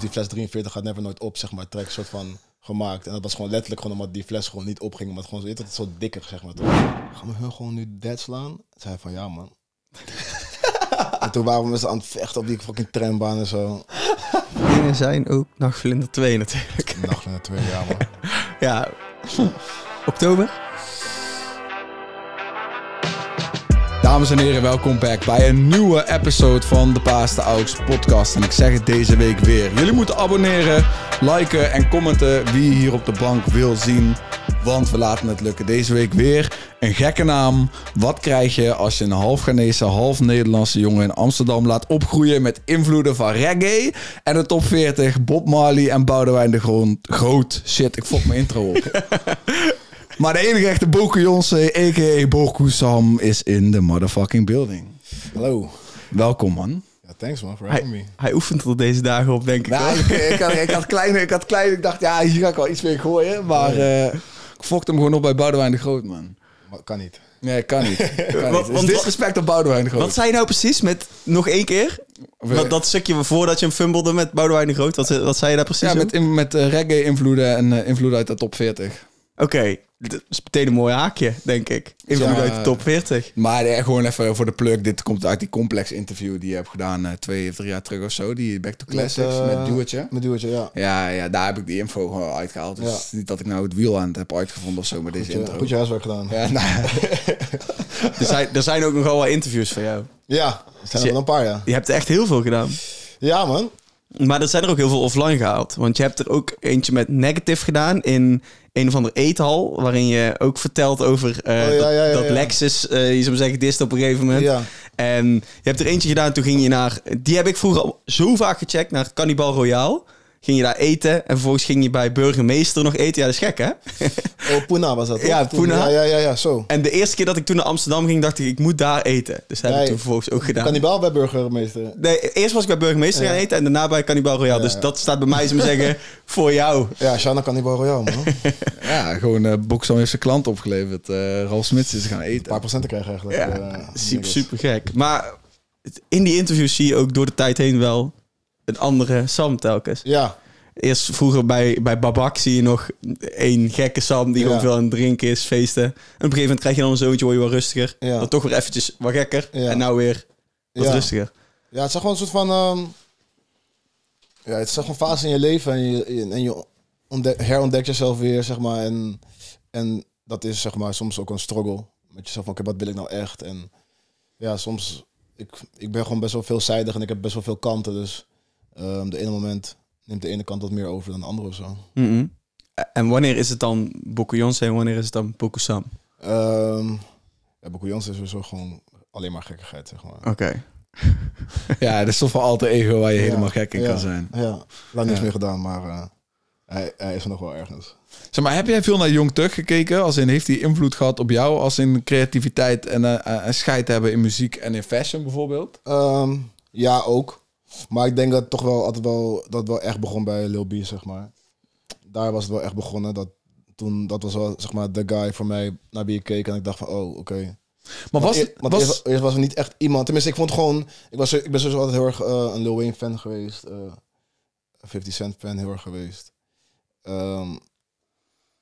Dus die fles 43 gaat never nooit op, zeg maar. Trek soort van gemaakt. En dat was gewoon letterlijk gewoon omdat die fles gewoon niet opging. Maar gewoon zo, het zo dikker, zeg maar. gaan we hun gewoon nu dead slaan? zei van, ja man. en toen waren we met ze aan het vechten op die fucking trambaan en zo. Dingen zijn ook Nachtvlinder 2 natuurlijk. Nachtvlinder 2, ja man. ja. Oktober? dames en heren, welkom back bij een nieuwe episode van de Paas Oaks podcast. En ik zeg het deze week weer. Jullie moeten abonneren, liken en commenten wie hier op de bank wil zien. Want we laten het lukken. Deze week weer een gekke naam. Wat krijg je als je een half Ghanese, half Nederlandse jongen in Amsterdam laat opgroeien met invloeden van reggae en de top 40, Bob Marley en Boudewijn de grond. Groot. Shit, ik fok mijn intro op. Maar de enige echte Boku Jonsen, a.k.a. Boku Sam, is in de motherfucking building. Hallo. Welkom, man. Ja, thanks man, for having hij, me. Hij oefent er deze dagen op, denk ik. Nou, ik, had, ik, kleine, ik had kleine, ik dacht, ja, hier ga ik wel iets mee gooien. Maar uh, ik fokte hem gewoon op bij Boudewijn de Groot, man. Maar kan niet. Nee, kan niet. Kan niet. Dus disrespect op Boudewijn de Groot. Wat zei je nou precies met nog één keer? Eh, dat stukje voordat je hem fumbelde met Boudewijn de Groot, wat, wat zei je daar precies? Ja, met, met eh, reggae-invloeden en invloeden uit de top 40. Oké, het is meteen een mooi haakje, denk ik. Invloed ja, uit de top 40. Maar eh, gewoon even voor de plug. Dit komt uit die complex interview die je hebt gedaan eh, twee of drie jaar terug of zo. Die Back to Classics eh, met, uh, met Duwertje. ja. ja. Ja, daar heb ik die info gewoon uitgehaald. Dus niet dat ik nou het wiel aan het heb uitgevonden of zo maar deze goed, eh, intro. Goed je huiswerk gedaan. Ja, nou, er, zijn, er zijn ook nogal wel interviews van jou. Ja, er zijn dus er wel een paar, ja. Je hebt echt heel veel gedaan. Ja, man. Maar er zijn er ook heel veel offline gehaald. Want je hebt er ook eentje met negative gedaan in een of andere eethal. Waarin je ook vertelt over eh, oh, dat, Lexus, die eh, je zou zeggen, dist op een gegeven moment. En je hebt er eentje gedaan, toen ging je naar... Die heb ik vroeger al zo vaak gecheckt, naar Cannibal Royale ging je daar eten en vervolgens ging je bij burgemeester nog eten. Ja, dat is gek, hè? Oh, Puna was dat. Ja, Puna. Ja, ja, ja, zo. En de eerste keer dat ik toen naar Amsterdam ging, dacht ik, ik moet daar eten. Dus dat heb ik toen vervolgens ook gedaan. Cannibal bij burgemeester. Nee, eerst was ik bij burgemeester gaan eten en daarna bij Cannibal Royal. Dus dat staat bij mij, ze me zeggen, voor jou. Ja, Shanna Cannibal Royal, man. ja, gewoon uh, eh, Boxam heeft zijn klant opgeleverd. Uh, Ralf Smits is gaan eten. Een paar procenten krijgen eigenlijk. Ja, eh, super, super gek. Maar in die interviews zie je ook door de tijd heen wel een andere Sam telkens. Ja, Eerst vroeger bij, bij Babak zie je nog één gekke Sam die ja. gewoon veel aan drinken is, feesten. En op een gegeven moment krijg je dan een zoontje, word je wel rustiger. Ja. Dan toch weer eventjes wat gekker. En nou weer wat rustiger. Ja, het is gewoon een soort van... Ehm, ja, het is gewoon een fase in je leven en je, en je herontdekt jezelf weer, zeg maar. En, en dat is zeg maar soms ook een struggle. Met jezelf van, oké, okay, wat wil ik nou echt? En ja, soms... Ik, ik ben gewoon best wel veelzijdig en ik heb best wel veel kanten, dus... Um, de ene moment neemt de ene kant wat meer over dan de andere of zo. Mm-hmm. En wanneer is het dan Bokuyonse en wanneer is het dan Bokusam? Um, ehm, ja, Bokuyonse is sowieso gewoon alleen maar gekkigheid, zeg maar. Oké. ja, dat is toch wel altijd even waar je helemaal gek in kan zijn. Ja, lang niets meer gedaan, maar eh, hij, hij, is er nog wel ergens. Zeg maar, heb jij veel naar Jong Tug gekeken? Als in, heeft hij invloed gehad op jou? Als in creativiteit en eh, scheid hebben in muziek en in fashion bijvoorbeeld? Um, ja, ook. Maar ik denk dat toch wel altijd wel, dat wel echt begon bij Lil B, zeg maar. Daar was het wel echt begonnen. Dat, toen, dat was wel, zeg maar, de guy voor mij naar wie ik keek. En ik dacht van, oh, oké. Maar was... het? want was... Eerst, was er niet echt iemand... Tenminste, ik vond gewoon... Ik, was, ik ben sowieso altijd heel erg eh, een Lil Wayne fan geweest. Uh, eh, 50 Cent fan heel erg geweest. Ehm,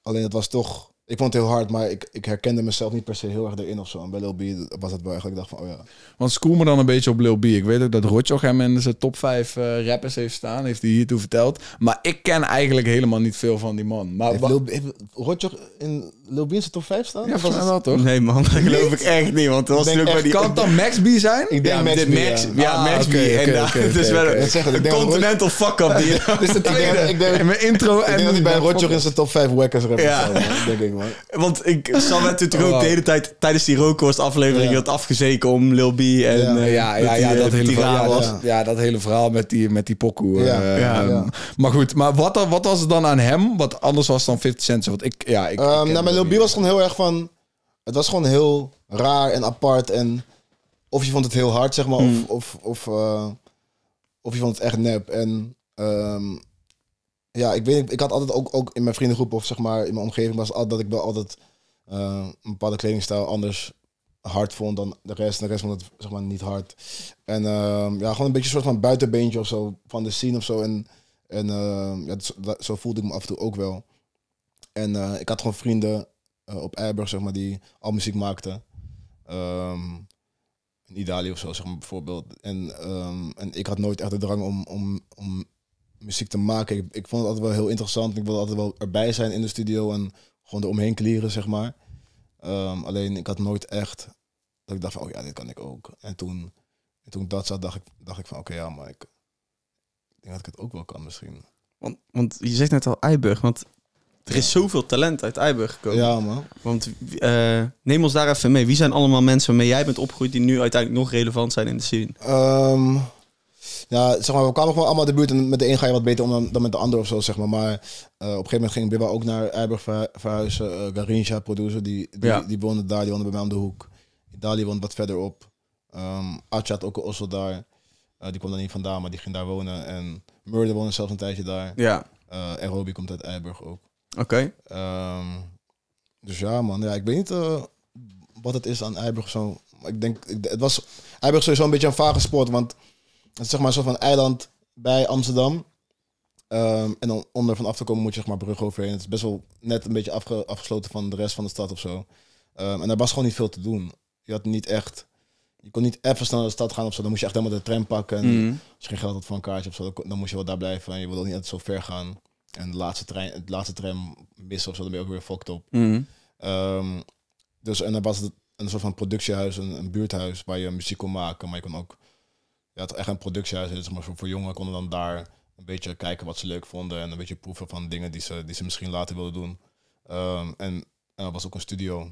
alleen het was toch ik vond het heel hard, maar ik, ik herkende mezelf niet per se heel erg erin of zo. En bij Lil B was het wel eigenlijk, ik dacht van, oh ja. Want school me dan een beetje op Lil B. Ik weet ook dat Rotjoch hem in zijn top 5 eh, rappers heeft staan. Heeft hij hiertoe verteld. Maar ik ken eigenlijk helemaal niet veel van die man. Maar heeft Lil B, heeft Rotjoch in Lil is top 5 staan? Ja, volgens mij wel toch? Nee man, dat geloof ik echt niet. Want was die... Kan het dan Max B zijn? Ik denk ja, Max B, ja. Max ah, B. het is wel een, continental fuck-up die... dat ik in mijn intro en... Ik denk dat bij Roger is zijn top 5 wackers rapper ja. denk ik Want ik, zal natuurlijk ook oh. de hele tijd tijdens die Rookhorst aflevering had afgezeken om Lil B en... Ja, eh, dat eh, hele verhaal. Ja, dat hele verhaal met die, met pokoe. Eh, ehm, maar goed, maar wat was het dan aan hem? Wat anders was dan 50 Cent? Want ik, ja, ehm, Lil B was gewoon heel erg van... Het was gewoon heel raar en apart en... Of je vond het heel hard, zeg maar, of, hmm. of, of, eh, of je vond het echt nep. En ehm, ja, ik weet ik had altijd ook, ook in mijn vriendengroep of zeg maar in mijn omgeving was altijd dat ik wel altijd uh, een bepaalde kledingstijl anders hard vond dan de rest. En de rest vond het zeg maar niet hard. En ehm, ja, gewoon een beetje een soort van buitenbeentje of zo van de scene of zo. En, en ehm, ja, zo, voelde ik me af en toe ook wel. En eh, ik had gewoon vrienden eh, op Eiburg, zeg maar, die al muziek maakten. Ehm, in Italië of zo, zeg maar, bijvoorbeeld. En, ehm, en ik had nooit echt de drang om, om, om muziek te maken. Ik, ik vond het altijd wel heel interessant. Ik wilde altijd wel erbij zijn in de studio en gewoon eromheen kleren zeg maar. Ehm, alleen ik had nooit echt dat ik dacht van, oh ja, dit kan ik ook. En toen, en toen ik dat zat, dacht ik, dacht ik van, oké, ja, maar ik, ik, denk dat ik het ook wel kan misschien. Want, want je zegt net al Eiburg, want er is zoveel talent uit Eiburg gekomen. Ja, man. Want eh, neem ons daar even mee. Wie zijn allemaal mensen waarmee jij bent opgegroeid die nu uiteindelijk nog relevant zijn in de scene? Ehm, ja, zeg maar, we kwamen gewoon allemaal de buurt en met de een ga je wat beter om dan, dan met de ander of zo, zeg maar. Maar eh, op een gegeven moment ging Bibba ook naar Eiburg verhuizen. Uh, Garincha, producer, die, die, die woonde daar, die woonde bij mij om de hoek. Dali woonde wat verderop. Um, ehm, had ook een ossel daar. die kwam dan niet vandaan, maar die ging daar wonen. En Murder woonde zelfs een tijdje daar. Ja. en Roby komt uit Eiburg ook. Oké. Ehm, dus ja, man. Ja, ik weet niet eh, wat het is aan Eiburg zo. Ik denk, het was Eiburg sowieso een beetje een vage sport. Want het is zeg maar een soort van eiland bij Amsterdam. Ehm, en dan om er van af te komen moet je zeg maar brug overheen. Het is best wel net een beetje afgesloten van de rest van de stad of zo. Ehm, en daar was gewoon niet veel te doen. Je had niet echt... Je kon niet even snel naar de stad gaan of zo. Dan moest je echt helemaal de tram pakken. En mm. Als je geen geld had voor een kaartje of zo, dan moest je wel daar blijven. En je wilde ook niet zo ver gaan. En de laatste trein, het laatste tram missen of zo, dan ben ook weer fucked op. Mhm. Ehm, dus en dan was het een soort van productiehuis, een, een, buurthuis waar je muziek kon maken, maar je kon ook, ja, het echt een productiehuis, is, maar voor, voor jongeren konden dan daar een beetje kijken wat ze leuk vonden en een beetje proeven van dingen die ze, die ze misschien later wilden doen. Ehm, en er was ook een studio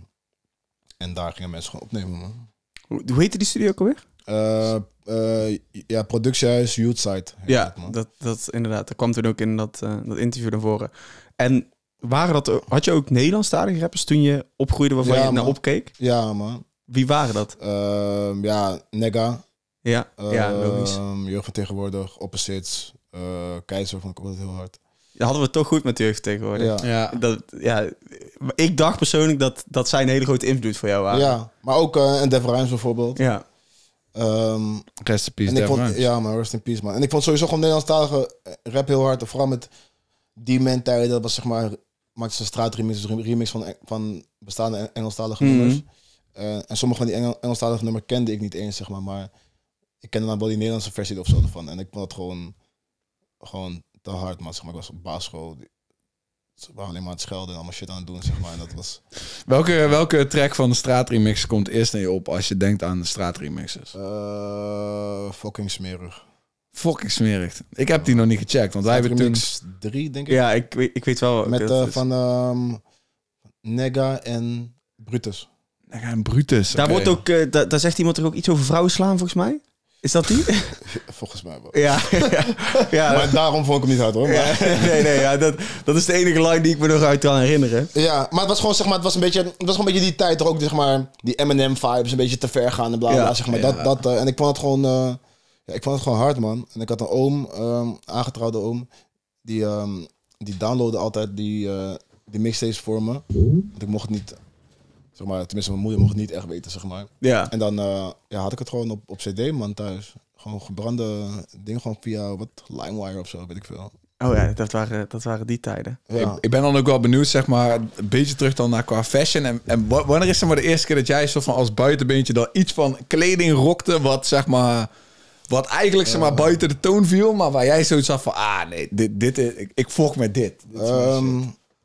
en daar gingen mensen gewoon opnemen. Hoe, hoe heette die studio ook alweer? Uh, ja, productiehuis, youth site. Ja, dat, dat inderdaad. Dat kwam toen ook in dat, eh, dat interview naar voren. En waren dat, had je ook Nederlandstalige rappers toen je opgroeide waarvan je naar opkeek? Ja, man. Wie waren dat? Ehm, ja, Nega. Ja, ja ehm, logisch. Jeugd van tegenwoordig, Opposites, Keizer vond ik altijd heel hard. Dat hadden we toch goed met jeugd tegenwoordig. Ja. ja. Dat, ja. Ik dacht persoonlijk dat, dat zij een hele grote invloed voor jou waren. Ja, maar ook en Dev Rhymes bijvoorbeeld. Ja. Um, rest in peace, vond, Ja, maar rest in peace, man. En ik vond sowieso gewoon Nederlandstalige rap heel hard. Vooral met die mentaliteit. Dat was zeg maar, maakte ze straatremix, dus remix van, van bestaande Engelstalige mhm. nummers. Eh, en sommige van die Engelstalige nummers kende ik niet eens, zeg maar. Maar ik kende dan wel die Nederlandse versie of zo ervan. En ik vond het gewoon, gewoon te hard, man. Zeg maar, ik was op basisschool. Ze waren alleen maar aan het schelden en allemaal shit aan het doen, zeg maar. En dat was... welke, welke track van de straatremix komt eerst naar je op als je denkt aan de straatremixes? Uh, eh, fucking smerig. Fucking smerig. Ik heb die nog niet gecheckt, want wij hebben toen... 3, denk ik. Ja, ik, ik weet wel. Met eh, van um, ehm, Nega en Brutus. Nega en Brutus. Daar, wordt ook, eh, daar zegt iemand er ook iets over vrouwen slaan, volgens mij? Is dat die? Volgens mij wel. Ja, ja, Maar daarom vond ik hem niet hard hoor. nee, nee, ja, dat, dat is de enige line die ik me nog uit kan herinneren. Ja, maar het was gewoon, zeg maar, het was een beetje, het was gewoon een beetje die tijd toch ook, zeg maar, die Eminem-vibes, een beetje te ver gaan en bla bla, zeg maar. Dat, dat, eh, en ik vond het gewoon, eh, ja, ik vond het gewoon hard man. En ik had een oom, ehm, aangetrouwde oom, die, ehm, die downloadde altijd die, uh, die mixtapes voor me. Want ik mocht niet Zeg maar, tenminste, mijn moeder mocht niet echt weten, zeg maar. Ja. En dan eh, ja, had ik het gewoon op, op CD, man, thuis. Gewoon gebrande ding, gewoon via wat LimeWire of zo, weet ik veel. Oh ja, dat waren, dat waren die tijden. Ik, ik, ben dan ook wel benieuwd, zeg maar, een beetje terug dan naar qua fashion. En, en wanneer is het maar de eerste keer dat jij zo van als buitenbeentje dan iets van kleding rokte, wat zeg maar, wat eigenlijk zeg maar buiten de toon viel, maar waar jij zoiets af van, ah nee, dit, dit is, ik, volg met dit. Ehm,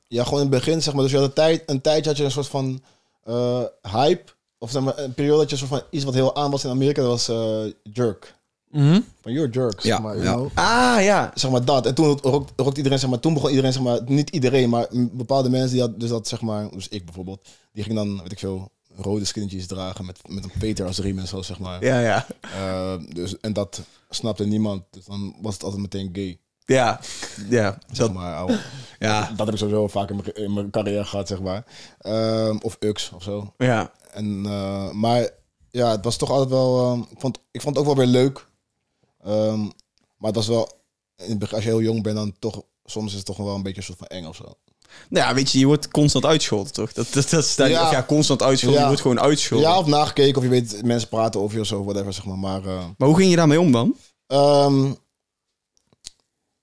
ja, gewoon in het begin, zeg maar, dus je had een, tijd, een tijdje had je een soort van uh, hype. Of zeg maar, een periode dat je van iets wat heel aan was in Amerika, dat was uh, Jerk. -hmm. Van Your Jerk, ja, zeg maar. You Ah, ja. Zeg maar dat. En toen rokte iedereen, zeg maar, toen begon iedereen, zeg maar, niet iedereen, maar bepaalde mensen die had, dus dat, zeg maar, dus ik bijvoorbeeld, die ging dan, weet ik veel, rode skinnetjes dragen met, met een peter als riem en zo, zeg maar. Ja, ja. Eh, dus, en dat snapte niemand, dus dan was het altijd meteen gay. Ja, ja. Zeg maar, ja. Dat heb ik sowieso vaak in mijn, in mijn carrière gehad, zeg maar. Ehm, of UX of zo. Ja. En, eh, maar ja, het was toch altijd wel... Ehm, ik, vond, ik vond het ook wel weer leuk. Ehm, maar het was wel... Als je heel jong bent, dan toch... Soms is het toch wel een beetje een soort van eng of zo. Nou ja, weet je, je wordt constant uitscholden toch? Dat, dat, dat je ja. constant uitscholden. Je wordt gewoon uitscholden Ja, of nagekeken, of je weet mensen praten over je of zo, whatever, zeg maar. Maar, eh, maar hoe ging je daarmee om dan?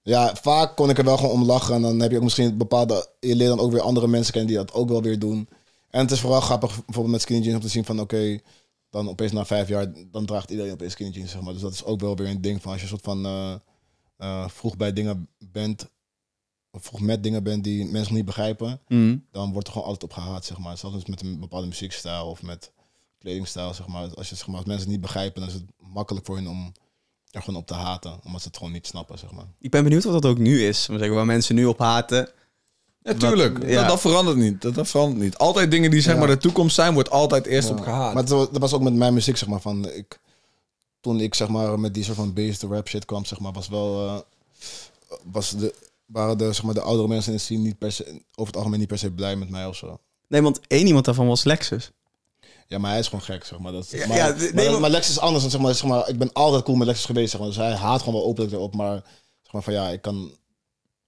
Ja, vaak kon ik er wel gewoon om lachen. En dan heb je ook misschien bepaalde. Je leert dan ook weer andere mensen kennen die dat ook wel weer doen. En het is vooral grappig bijvoorbeeld met skinny jeans om te zien van oké. dan opeens na vijf jaar, dan draagt iedereen opeens skinny jeans, zeg maar. Dus dat is ook wel weer een ding van als je een soort van eh, eh, vroeg bij dingen bent, of vroeg met dingen bent die mensen niet begrijpen, mhm. dan wordt er gewoon altijd op gehaat, zeg maar. Zelfs met een bepaalde muziekstijl of met kledingstijl, zeg maar. Als, je, zeg maar. als mensen het niet begrijpen, dan is het makkelijk voor hen om er gewoon op te haten, omdat ze het gewoon niet snappen, zeg maar. Ik ben benieuwd wat dat ook nu is, zeggen, waar mensen nu op haten. Natuurlijk, ja, dat, verandert niet. Dat, verandert niet. Altijd dingen die zeg maar de toekomst zijn, wordt altijd eerst op gehaat. Maar dat was ook met mijn muziek, zeg maar. Van, ik, toen ik zeg maar met die soort van de rap shit kwam, zeg maar, was wel. Eh, was de, waren de, zeg maar, de oudere mensen in de scene niet per se, over het algemeen niet per se blij met mij of zo. Nee, want één iemand daarvan was Lexus. Ja, maar hij is gewoon gek, zeg maar. Dat, ja, maar, ja, nee, maar, Lex is anders. Dan, zeg maar, zeg maar, ik ben altijd cool met Lexus geweest, zeg maar. Dus hij haat gewoon wel openlijk erop. Maar zeg maar van ja, ik kan...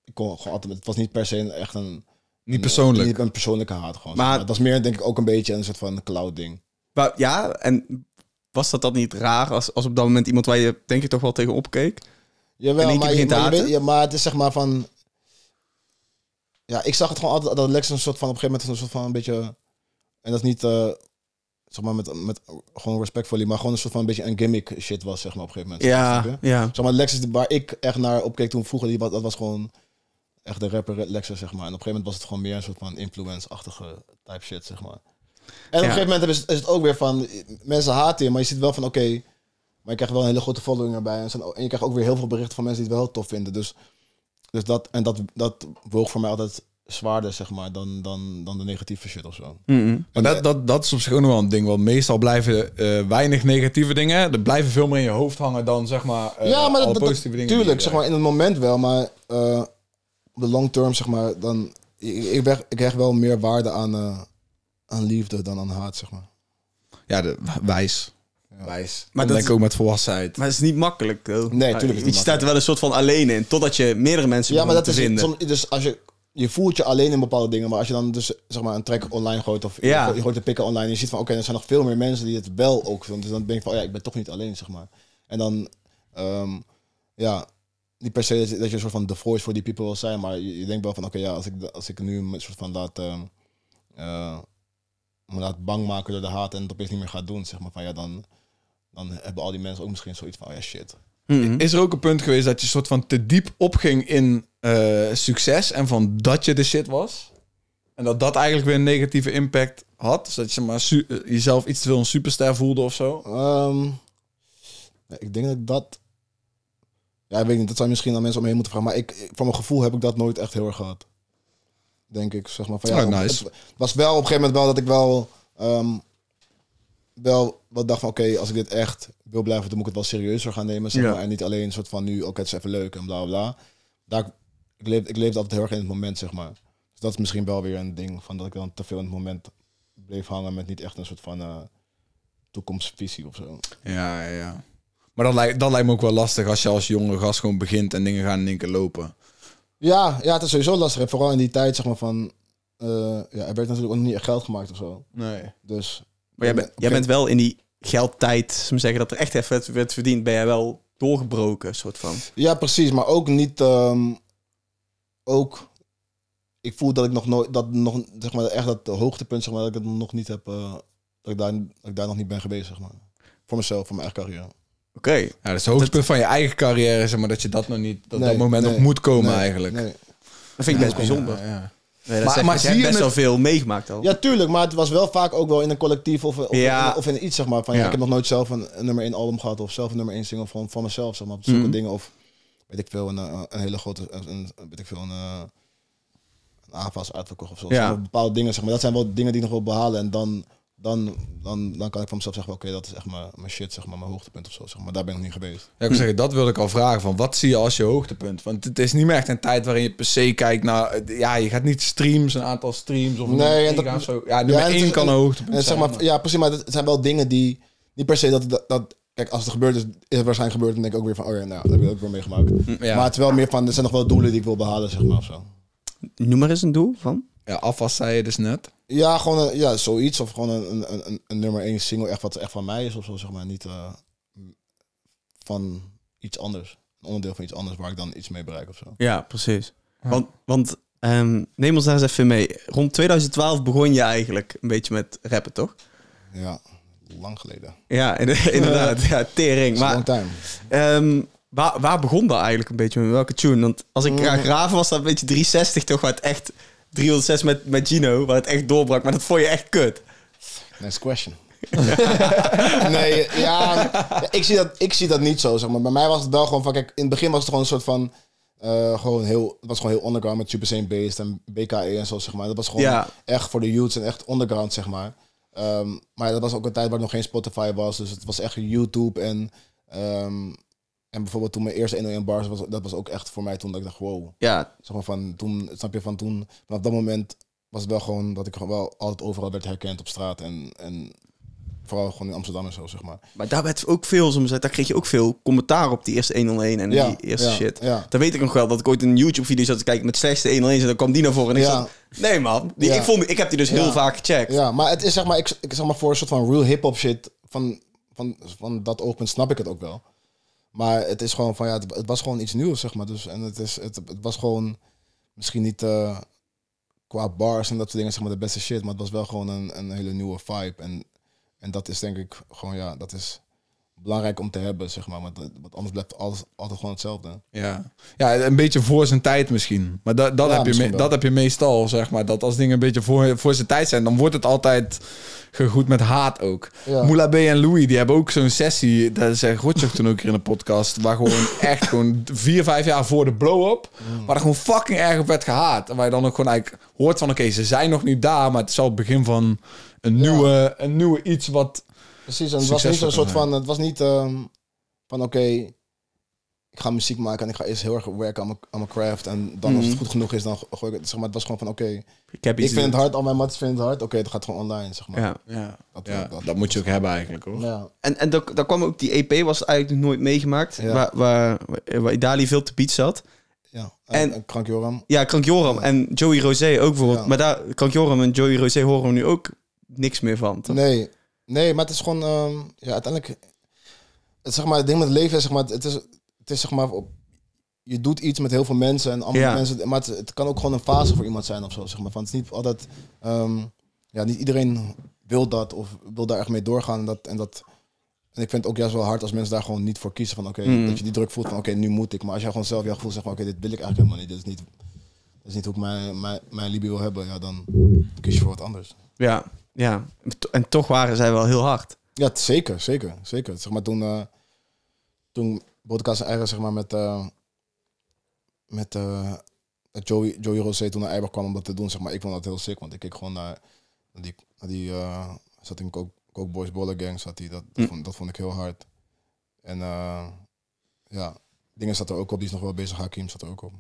Ik kon gewoon altijd... Het was niet per se echt een... Niet persoonlijk. Een, niet een persoonlijke haat gewoon. Maar, zeg was meer denk ik ook een beetje een soort van cloud ding. Maar, ja, en was dat dan niet raar als, als op dat moment iemand waar je denk ik toch wel tegen opkeek? Jawel, maar, je, maar, je ja, maar het is zeg maar van... Ja, ik zag het gewoon altijd dat Lex een soort van op een gegeven moment een soort van een beetje... En dat is niet eh, zeg maar, met, met gewoon respectfully, maar gewoon een soort van een beetje een gimmick shit was, zeg maar, op een gegeven moment. Ja, ja. Zeg maar, Lexus, waar ik echt naar opkeek toen vroeger, die, dat was gewoon echt de rapper Lexus, zeg maar. En op een gegeven moment was het gewoon meer een soort van influence-achtige type shit, zeg maar. En op een gegeven moment is, is het ook weer van, mensen haten je, maar je ziet wel van, oké, maar je krijgt wel een hele grote following erbij. En, en je krijgt ook weer heel veel berichten van mensen die het wel tof vinden. Dus, dus dat, en dat, dat woog voor mij altijd zwaarder, zeg maar, dan, dan, dan de negatieve shit of zo. Mm mm-hmm. En dat, dat, dat is op zich ook nog wel een ding, want meestal blijven eh, weinig negatieve dingen, er blijven veel meer in je hoofd hangen dan, zeg maar, eh, ja, maar dat, dat, dingen. Tuurlijk, zeg maar, in het moment wel, maar eh, de long term, zeg maar, dan, ik, ik, ik krijg wel meer waarde aan, aan liefde dan aan haat, zeg maar. Ja, de, wijs. Wijs. Maar dan dat denk ik ook met volwassenheid. Maar het is niet makkelijk. Nee, tuurlijk. je staat er wel een soort van alleen in, totdat je meerdere mensen ja, maar dat is, dus als je je voelt je alleen in bepaalde dingen. Maar als je dan dus zeg maar een track online gooit of je gooit de pikken online en je ziet van oké, er zijn nog veel meer mensen die het wel ook doen. Dus dan denk je van oh ja, ik ben toch niet alleen, zeg maar. En dan, ehm, ja, niet per se dat je een soort van de voice voor die people wil zijn, maar je, denkt wel van oké, ja, als ik, als ik nu een soort van laat, uh, me laat bang maken door de haat en het opeens niet meer gaat doen, zeg maar van ja, dan, dan hebben al die mensen ook misschien zoiets van oh ja, shit. Hmm. Is er ook een punt geweest dat je soort van te diep opging in eh, succes en van dat je de shit was. En dat dat eigenlijk weer een negatieve impact had. Dus dat je maar eh, jezelf iets te veel een superster voelde of zo. Ehm, ik denk dat dat... Ja, ik weet niet. Dat zou je misschien aan mensen omheen moeten vragen. Maar ik, van mijn gevoel heb ik dat nooit echt heel erg gehad. Denk ik, zeg maar. Van, ja, oh, nice. Het was wel op een gegeven moment wel dat ik wel... Ehm, wel wat dacht van oké, als ik dit echt wil blijven, dan moet ik het wel serieuzer gaan nemen. Zeg maar. En niet alleen een soort van nu, ook het is even leuk en bla bla. Daar ik leef ik altijd heel erg in het moment, zeg maar. Dus dat is misschien wel weer een ding van dat ik dan te veel in het moment bleef hangen met niet echt een soort van eh, toekomstvisie of zo. Ja, ja, Maar dat lijkt, dat lijkt me ook wel lastig als je als jonge gast gewoon begint en dingen gaan in één keer lopen. Ja, ja, het is sowieso lastig. vooral in die tijd, zeg maar, van... Eh, ja, er werd natuurlijk ook niet echt geld gemaakt of zo. Nee. Dus... Maar jij, ben, jij bent wel in die geldtijd, ze ik zeggen, dat er echt even werd, werd verdiend, ben jij wel doorgebroken, soort van. Ja, precies. Maar ook niet... Ehm, ook, ik voel dat ik nog nooit, dat nog, zeg maar, echt dat hoogtepunt, zeg maar, dat ik het nog niet heb, eh, dat, ik daar, dat ik daar nog niet ben geweest, zeg maar. Voor mezelf, voor mijn eigen carrière. Oké, okay. dat is het hoogtepunt van je eigen carrière, zeg maar, dat je dat nog niet, dat dat moment nog moet komen nee, eigenlijk. Dat vind ik best bijzonder. ja. Nee, maar, maar je best wel veel meegemaakt al. Ja, tuurlijk. Maar het was wel vaak ook wel in een collectief of, of, ja. in, of in, iets, zeg maar. Van, ja. Ik heb nog nooit zelf een, nummer 1 album gehad of zelf een nummer 1 single van, van mezelf, zeg maar. Zulke mhm. dingen. Of weet ik veel, een, eh, een hele grote, eh, een, weet ik veel, een, eh, een AFA's uitverkocht of zo. Ja. bepaalde dingen, zeg maar. Dat zijn wel dingen die nog wel behalen. En dan, dan, dan, dan kan ik van mezelf zeggen, oké, dat is echt mijn, shit, zeg maar, mijn hoogtepunt of zo. Zeg maar. Daar ben ik niet geweest. Ja, ik wil zeggen, dat wilde ik al vragen. Van, wat zie je als je hoogtepunt? Want het is niet meer echt een tijd waarin je per se kijkt naar... Ja, je gaat niet streams, een aantal streams of... Nee, en dat, zo. Ja, nummer ja, één kan een hoogtepunt en, Zeg maar, maar, Ja, precies, maar het zijn wel dingen die... Niet per se dat, dat, dat Kijk, als het gebeurt, is, het waarschijnlijk gebeurd. Dan denk ik ook weer van, oh ja, nou, dat heb ik ook weer meegemaakt. Mm, maar het is wel meer van, er zijn nog wel doelen die ik wil behalen, zeg maar, of zo. Noem maar eens een doel van. Ja, afwas zei je dus net. Ja, gewoon een, ja, zoiets. Of gewoon een, een, een, een nummer één single, echt wat echt van mij is of zo, zeg maar. Niet eh, van iets anders. Een onderdeel van iets anders waar ik dan iets mee bereik of zo. Ja, precies. Want, want ehm, neem ons daar eens even mee. Rond 2012 begon je eigenlijk een beetje met rappen, toch? Ja lang geleden. Ja, inderdaad. ja, tering. Maar, um, waar, waar, begon dat eigenlijk een beetje met? Welke tune? Want als ik mhm. graag graven was dat een beetje 360 toch, waar het echt... 306 met, met Gino, waar het echt doorbrak. Maar dat vond je echt kut. Next question. nee, ja, ik zie, dat, ik zie dat niet zo, zeg maar. Bij mij was het wel gewoon van, kijk, in het begin was het gewoon een soort van... Eh, gewoon heel, was gewoon heel underground met Super Saiyan Based en BKE en zo, zeg maar. Dat was gewoon ja. echt voor de youths en echt underground, zeg maar. Ehm, maar dat was ook een tijd waar nog geen Spotify was. Dus het was echt YouTube. En, ehm, en bijvoorbeeld toen mijn eerste 101 bars was, dat was ook echt voor mij toen dat ik dacht, wow. Ja. Zeg maar van toen, snap je, van toen, vanaf dat moment was het wel gewoon dat ik gewoon wel altijd overal werd herkend op straat. En, en Vooral gewoon in Amsterdam en zo, zeg maar. Maar daar werd ook veel, daar kreeg je ook veel commentaar op die eerste 101 en ja, die eerste shit. Ja. Daar weet ik nog wel, dat ik ooit een YouTube-video zat te kijken met slechtste 101 en dan kwam die naar voren en ik zat... Nee man, die, ik, vond, ik heb die dus heel vaak gecheckt. Ja, maar het is zeg maar, ik, ik zeg maar voor een soort van real hip-hop shit, van, van, van dat oogpunt snap ik het ook wel. Maar het is gewoon van ja, het, was gewoon iets nieuws, zeg maar. Dus, en het, is, het, het was gewoon misschien niet eh, qua bars en dat soort dingen, zeg maar, de beste shit. Maar het was wel gewoon een, een hele nieuwe vibe. En en dat is denk ik gewoon, ja, dat is belangrijk om te hebben, zeg maar. Eh, want, anders blijft alles altijd gewoon hetzelfde. Ja. ja, een beetje voor zijn tijd misschien. Maar dat, dat, heb, je me, dat heb je meestal, zeg maar. Dat als dingen een beetje voor, voor zijn tijd zijn, dan wordt het altijd goed met haat ook. Ja. Moula B en Louis, die hebben ook zo'n sessie. Dat zei Rotjoch toen ook in een podcast. Waar gewoon echt gewoon vier, vijf jaar voor de blow-up. Mm. Waar er gewoon fucking erg op werd gehaat. En waar je dan ook gewoon eigenlijk hoort van... Oké, ze zijn nog niet daar, maar het is al het begin van een, nieuwe, een nieuwe iets wat Precies, en het was niet een soort van, het was niet ehm, van oké, ik ga muziek maken en ik ga eerst heel erg werken aan mijn craft en dan als het mhm. goed genoeg is, dan gooi ik het, zeg maar, het was gewoon van oké, okay, ik, ik, vind het hard, al mijn mats vinden het hard, oké, het gaat gewoon online, zeg maar. Ja, ja. Dat, Dat, moet je ook hebben eigenlijk, hoor. Ja. En, en daar kwam ook, die EP was eigenlijk nooit meegemaakt, waar, waar, waar Dali veel te piet zat. Ja, en, en Krank Joram. Ja, Krank Joram. En Joey Rosé ook bijvoorbeeld. Maar daar, Krank Joram en Joey Rosé horen we nu ook niks meer van. Nee, Nee, maar het is gewoon, ehm, ja, uiteindelijk, het, zeg maar, het ding met het leven zeg maar, het is, het is zeg maar, op, je doet iets met heel veel mensen en andere mensen, maar het, kan ook gewoon een fase voor iemand zijn of zo, zeg maar. want het is niet altijd, ehm, ja, niet iedereen wil dat of wil daar echt mee doorgaan en dat, en dat, en ik vind het ook juist wel hard als mensen daar gewoon niet voor kiezen van, oké, mm. dat je die druk voelt van, oké, nu moet ik. Maar als je gewoon zelf je gevoel zegt van, oké, dit wil ik eigenlijk helemaal niet, dat is niet, dit is niet hoe ik mijn, mijn, mijn Libi wil hebben, ja, dan kies je voor wat anders. Ja, ja, en toch waren zij wel heel hard. Ja, zeker, zeker, zeker. Zeg maar toen, uh, toen Bodka zijn eigen, zeg maar, met, uh, met uh, Joey, Joey Rosé toen naar Eiberg kwam om dat te doen, zeg maar, ik vond dat heel sick, want ik keek gewoon naar, die, naar die zat in Coke, Coke Boys Baller Gang, zat die, dat, mm. dat, vond, ik heel hard. En ja, dingen zat er ook op, die is nog wel bezig, Hakim zat er ook op.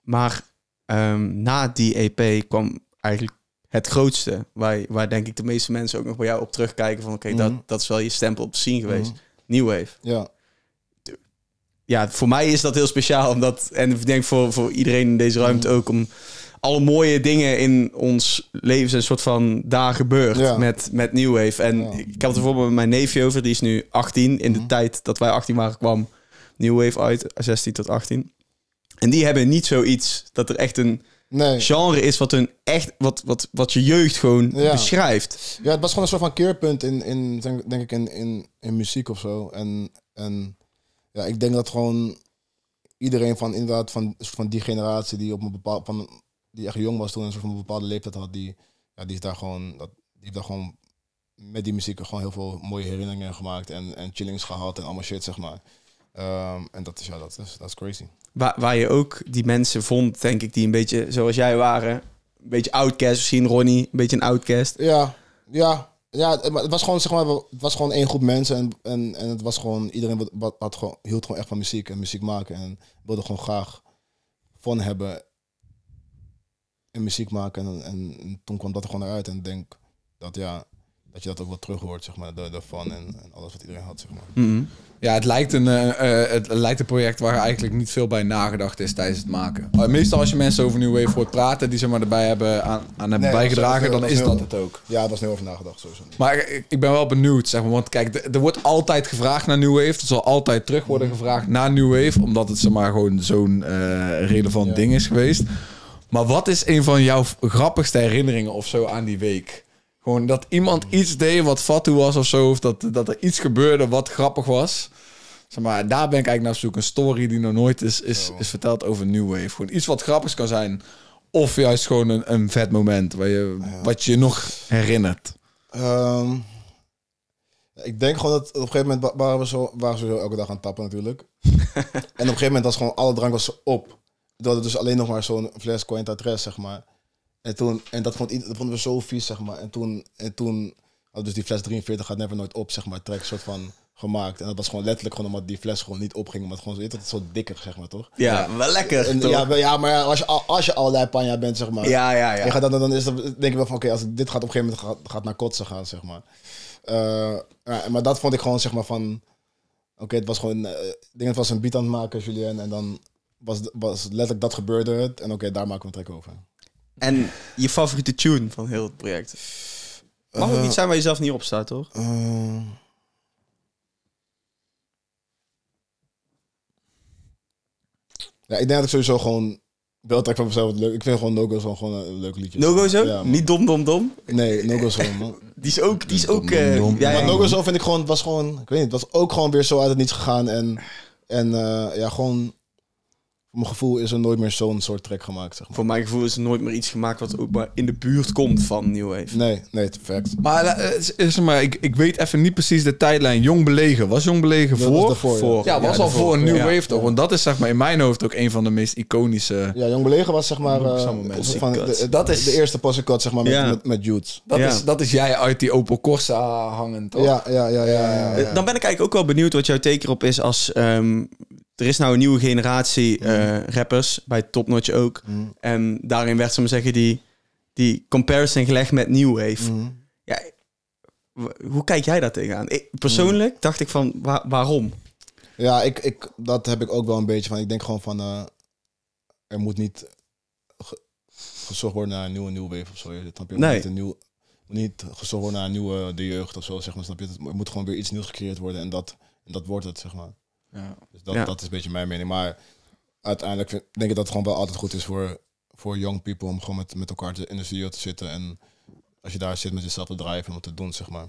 Maar ehm, na die EP kwam eigenlijk het grootste. Waar, waar denk ik de meeste mensen ook nog bij jou op terugkijken. Van oké, dat, mhm. dat is wel je stempel op de scene geweest. Mm New Wave. Ja. Ja, voor mij is dat heel speciaal. Omdat, en ik denk voor, voor iedereen in deze ruimte mhm. ook om alle mooie dingen in ons leven zijn soort van daar gebeurd met, met New Wave. En ik heb het bijvoorbeeld met mijn neefje over, die is nu 18. In de mhm. tijd dat wij 18 waren kwam New Wave uit, 16 tot 18. En die hebben niet zoiets dat er echt een nee. genre is wat hun echt, wat, wat, wat je jeugd gewoon beschrijft. Ja, het was gewoon een soort van keerpunt in, in denk, ik, in, in, in muziek of zo. En, en ja, ik denk dat gewoon iedereen van inderdaad van, van die generatie die op een bepaald van die echt jong was toen en soort van een bepaalde leeftijd had, die, ja, die is daar gewoon, dat, die heeft daar gewoon met die muziek gewoon heel veel mooie herinneringen gemaakt en, en chillings gehad en allemaal shit, zeg maar. Ehm, en dat is ja, dat is, dat is crazy waar, waar je ook die mensen vond, denk ik, die een beetje zoals jij waren. Een beetje outcast misschien, Ronnie. Een beetje een outcast. Ja, ja. Ja, het was gewoon, zeg maar, het was gewoon één groep mensen. En, en, en het was gewoon, iedereen wat, wat, had gewoon, hield gewoon echt van muziek en muziek maken. En wilde gewoon graag van hebben en muziek maken. En, en, toen kwam dat er gewoon uit En ik denk dat ja, dat je dat ook wel terug hoort, zeg maar, daarvan en, en alles wat iedereen had, zeg maar. Mhm. Ja, het lijkt, een, eh, eh, het lijkt een project waar eigenlijk niet veel bij nagedacht is tijdens het maken. Oh, meestal als je mensen over New Wave hoort praten die ze maar erbij hebben, aan, aan hebben bijgedragen, dan is dat het ook. Ja, dat is heel over nagedacht sowieso. Maar ik, ik, ben wel benieuwd, zeg maar, want kijk, er wordt altijd gevraagd naar New Wave. Er zal altijd terug worden mhm. gevraagd naar New Wave, omdat het zeg maar gewoon zo'n eh, relevant ding is geweest. Maar wat is een van jouw grappigste herinneringen of zo aan die week? Gewoon dat iemand mm. iets deed wat fatu was of zo. Of dat, dat er iets gebeurde wat grappig was. Zeg maar, daar ben ik eigenlijk naar op zoek. Een story die nog nooit is, is, is verteld over New Wave. Gewoon iets wat grappigs kan zijn. Of juist gewoon een, een vet moment waar je, wat je nog herinnert. Ehm, ik denk gewoon dat op een gegeven moment waren we zo, waren we zo elke dag aan het tappen natuurlijk. en op een gegeven moment was gewoon alle drank was op. Dat het dus alleen nog maar zo'n fles adres zeg maar. En, toen, en dat, vond, dat vonden we zo vies, zeg maar. En toen, en toen oh, dus die fles 43 gaat never nooit op, zeg maar, trek, soort van gemaakt. En dat was gewoon letterlijk gewoon omdat die fles gewoon niet opging. Maar gewoon zo, dat het zo dikker, zeg maar, toch? Ja, wel lekker, Ja, maar, ja, maar als je, als je allerlei panja bent, zeg maar. Ja, ja, ja. Je gaat dan, dan, is dan denk ik wel van, oké, als dit gaat op een gegeven moment gaat, naar kotsen gaan, zeg maar. Eh, maar dat vond ik gewoon, zeg maar, van... Oké, het was gewoon... Uh, eh, ding, het was een beat aan het maken, Julien. En dan was, was letterlijk dat gebeurde het. En oké, daar maken we een trek over. En je favoriete tune van heel het project. Mag ook eh, niet zijn waar je zelf niet op staat, toch? Eh, ja, ik denk dat ik sowieso gewoon wel trek van mezelf leuk. Ik vind gewoon No Go's gewoon een leuk liedje. No zo, ook? niet dom dom dom? Nee, No Go's Man. die is ook... Die is ook eh, Ja, maar No zo vind ik gewoon... was gewoon... Ik weet niet, het was ook gewoon weer zo uit het niets gegaan. En, en ja, gewoon mijn gevoel is er nooit meer zo'n soort track gemaakt. Zeg Voor mijn gevoel is er nooit meer iets gemaakt wat ook maar in de buurt komt van New Wave. Nee, nee, perfect. Maar, eh, eh, is, maar ik, ik weet even niet precies de tijdlijn. Jong Beleger Was Jong Beleger voor? voor? Ja, was al voor New Wave toch? Want dat is zeg maar in mijn hoofd ook een van de meest iconische... Ja, Jong Beleger was zeg maar eh, van de, dat is, de eerste possecut zeg maar met, met, met Jude. Dat, is, dat is jij uit die Opel Corsa hangend toch? Ja, ja, ja. ja, Dan ben ik eigenlijk ook wel benieuwd wat jouw teken op is als... Ehm, er is nou een nieuwe generatie mm. eh, rappers, bij Topnotch ook. Mm. En daarin werd, ze me zeggen, die, die comparison gelegd met New Wave. Mm. Ja, hoe kijk jij daar tegenaan? Ik, persoonlijk dacht ik van, waarom? Ja, ik, ik, dat heb ik ook wel een beetje van. Ik denk gewoon van, eh, er moet niet gezocht worden naar een nieuwe New Wave of zo. Je, snap je? Nee. Niet, een nieuw, niet gezocht worden naar een nieuwe eh, De Jeugd of zo, zeg maar. Snap je? Er moet gewoon weer iets nieuws gecreëerd worden en dat, en dat wordt het, zeg maar. Ja. Dus dat, dat is een beetje mijn mening. Maar uiteindelijk vind, denk ik dat het gewoon wel altijd goed is voor, voor young people om gewoon met, met elkaar te, in de studio te zitten. En als je daar zit met jezelf te drijven en om te doen, zeg maar.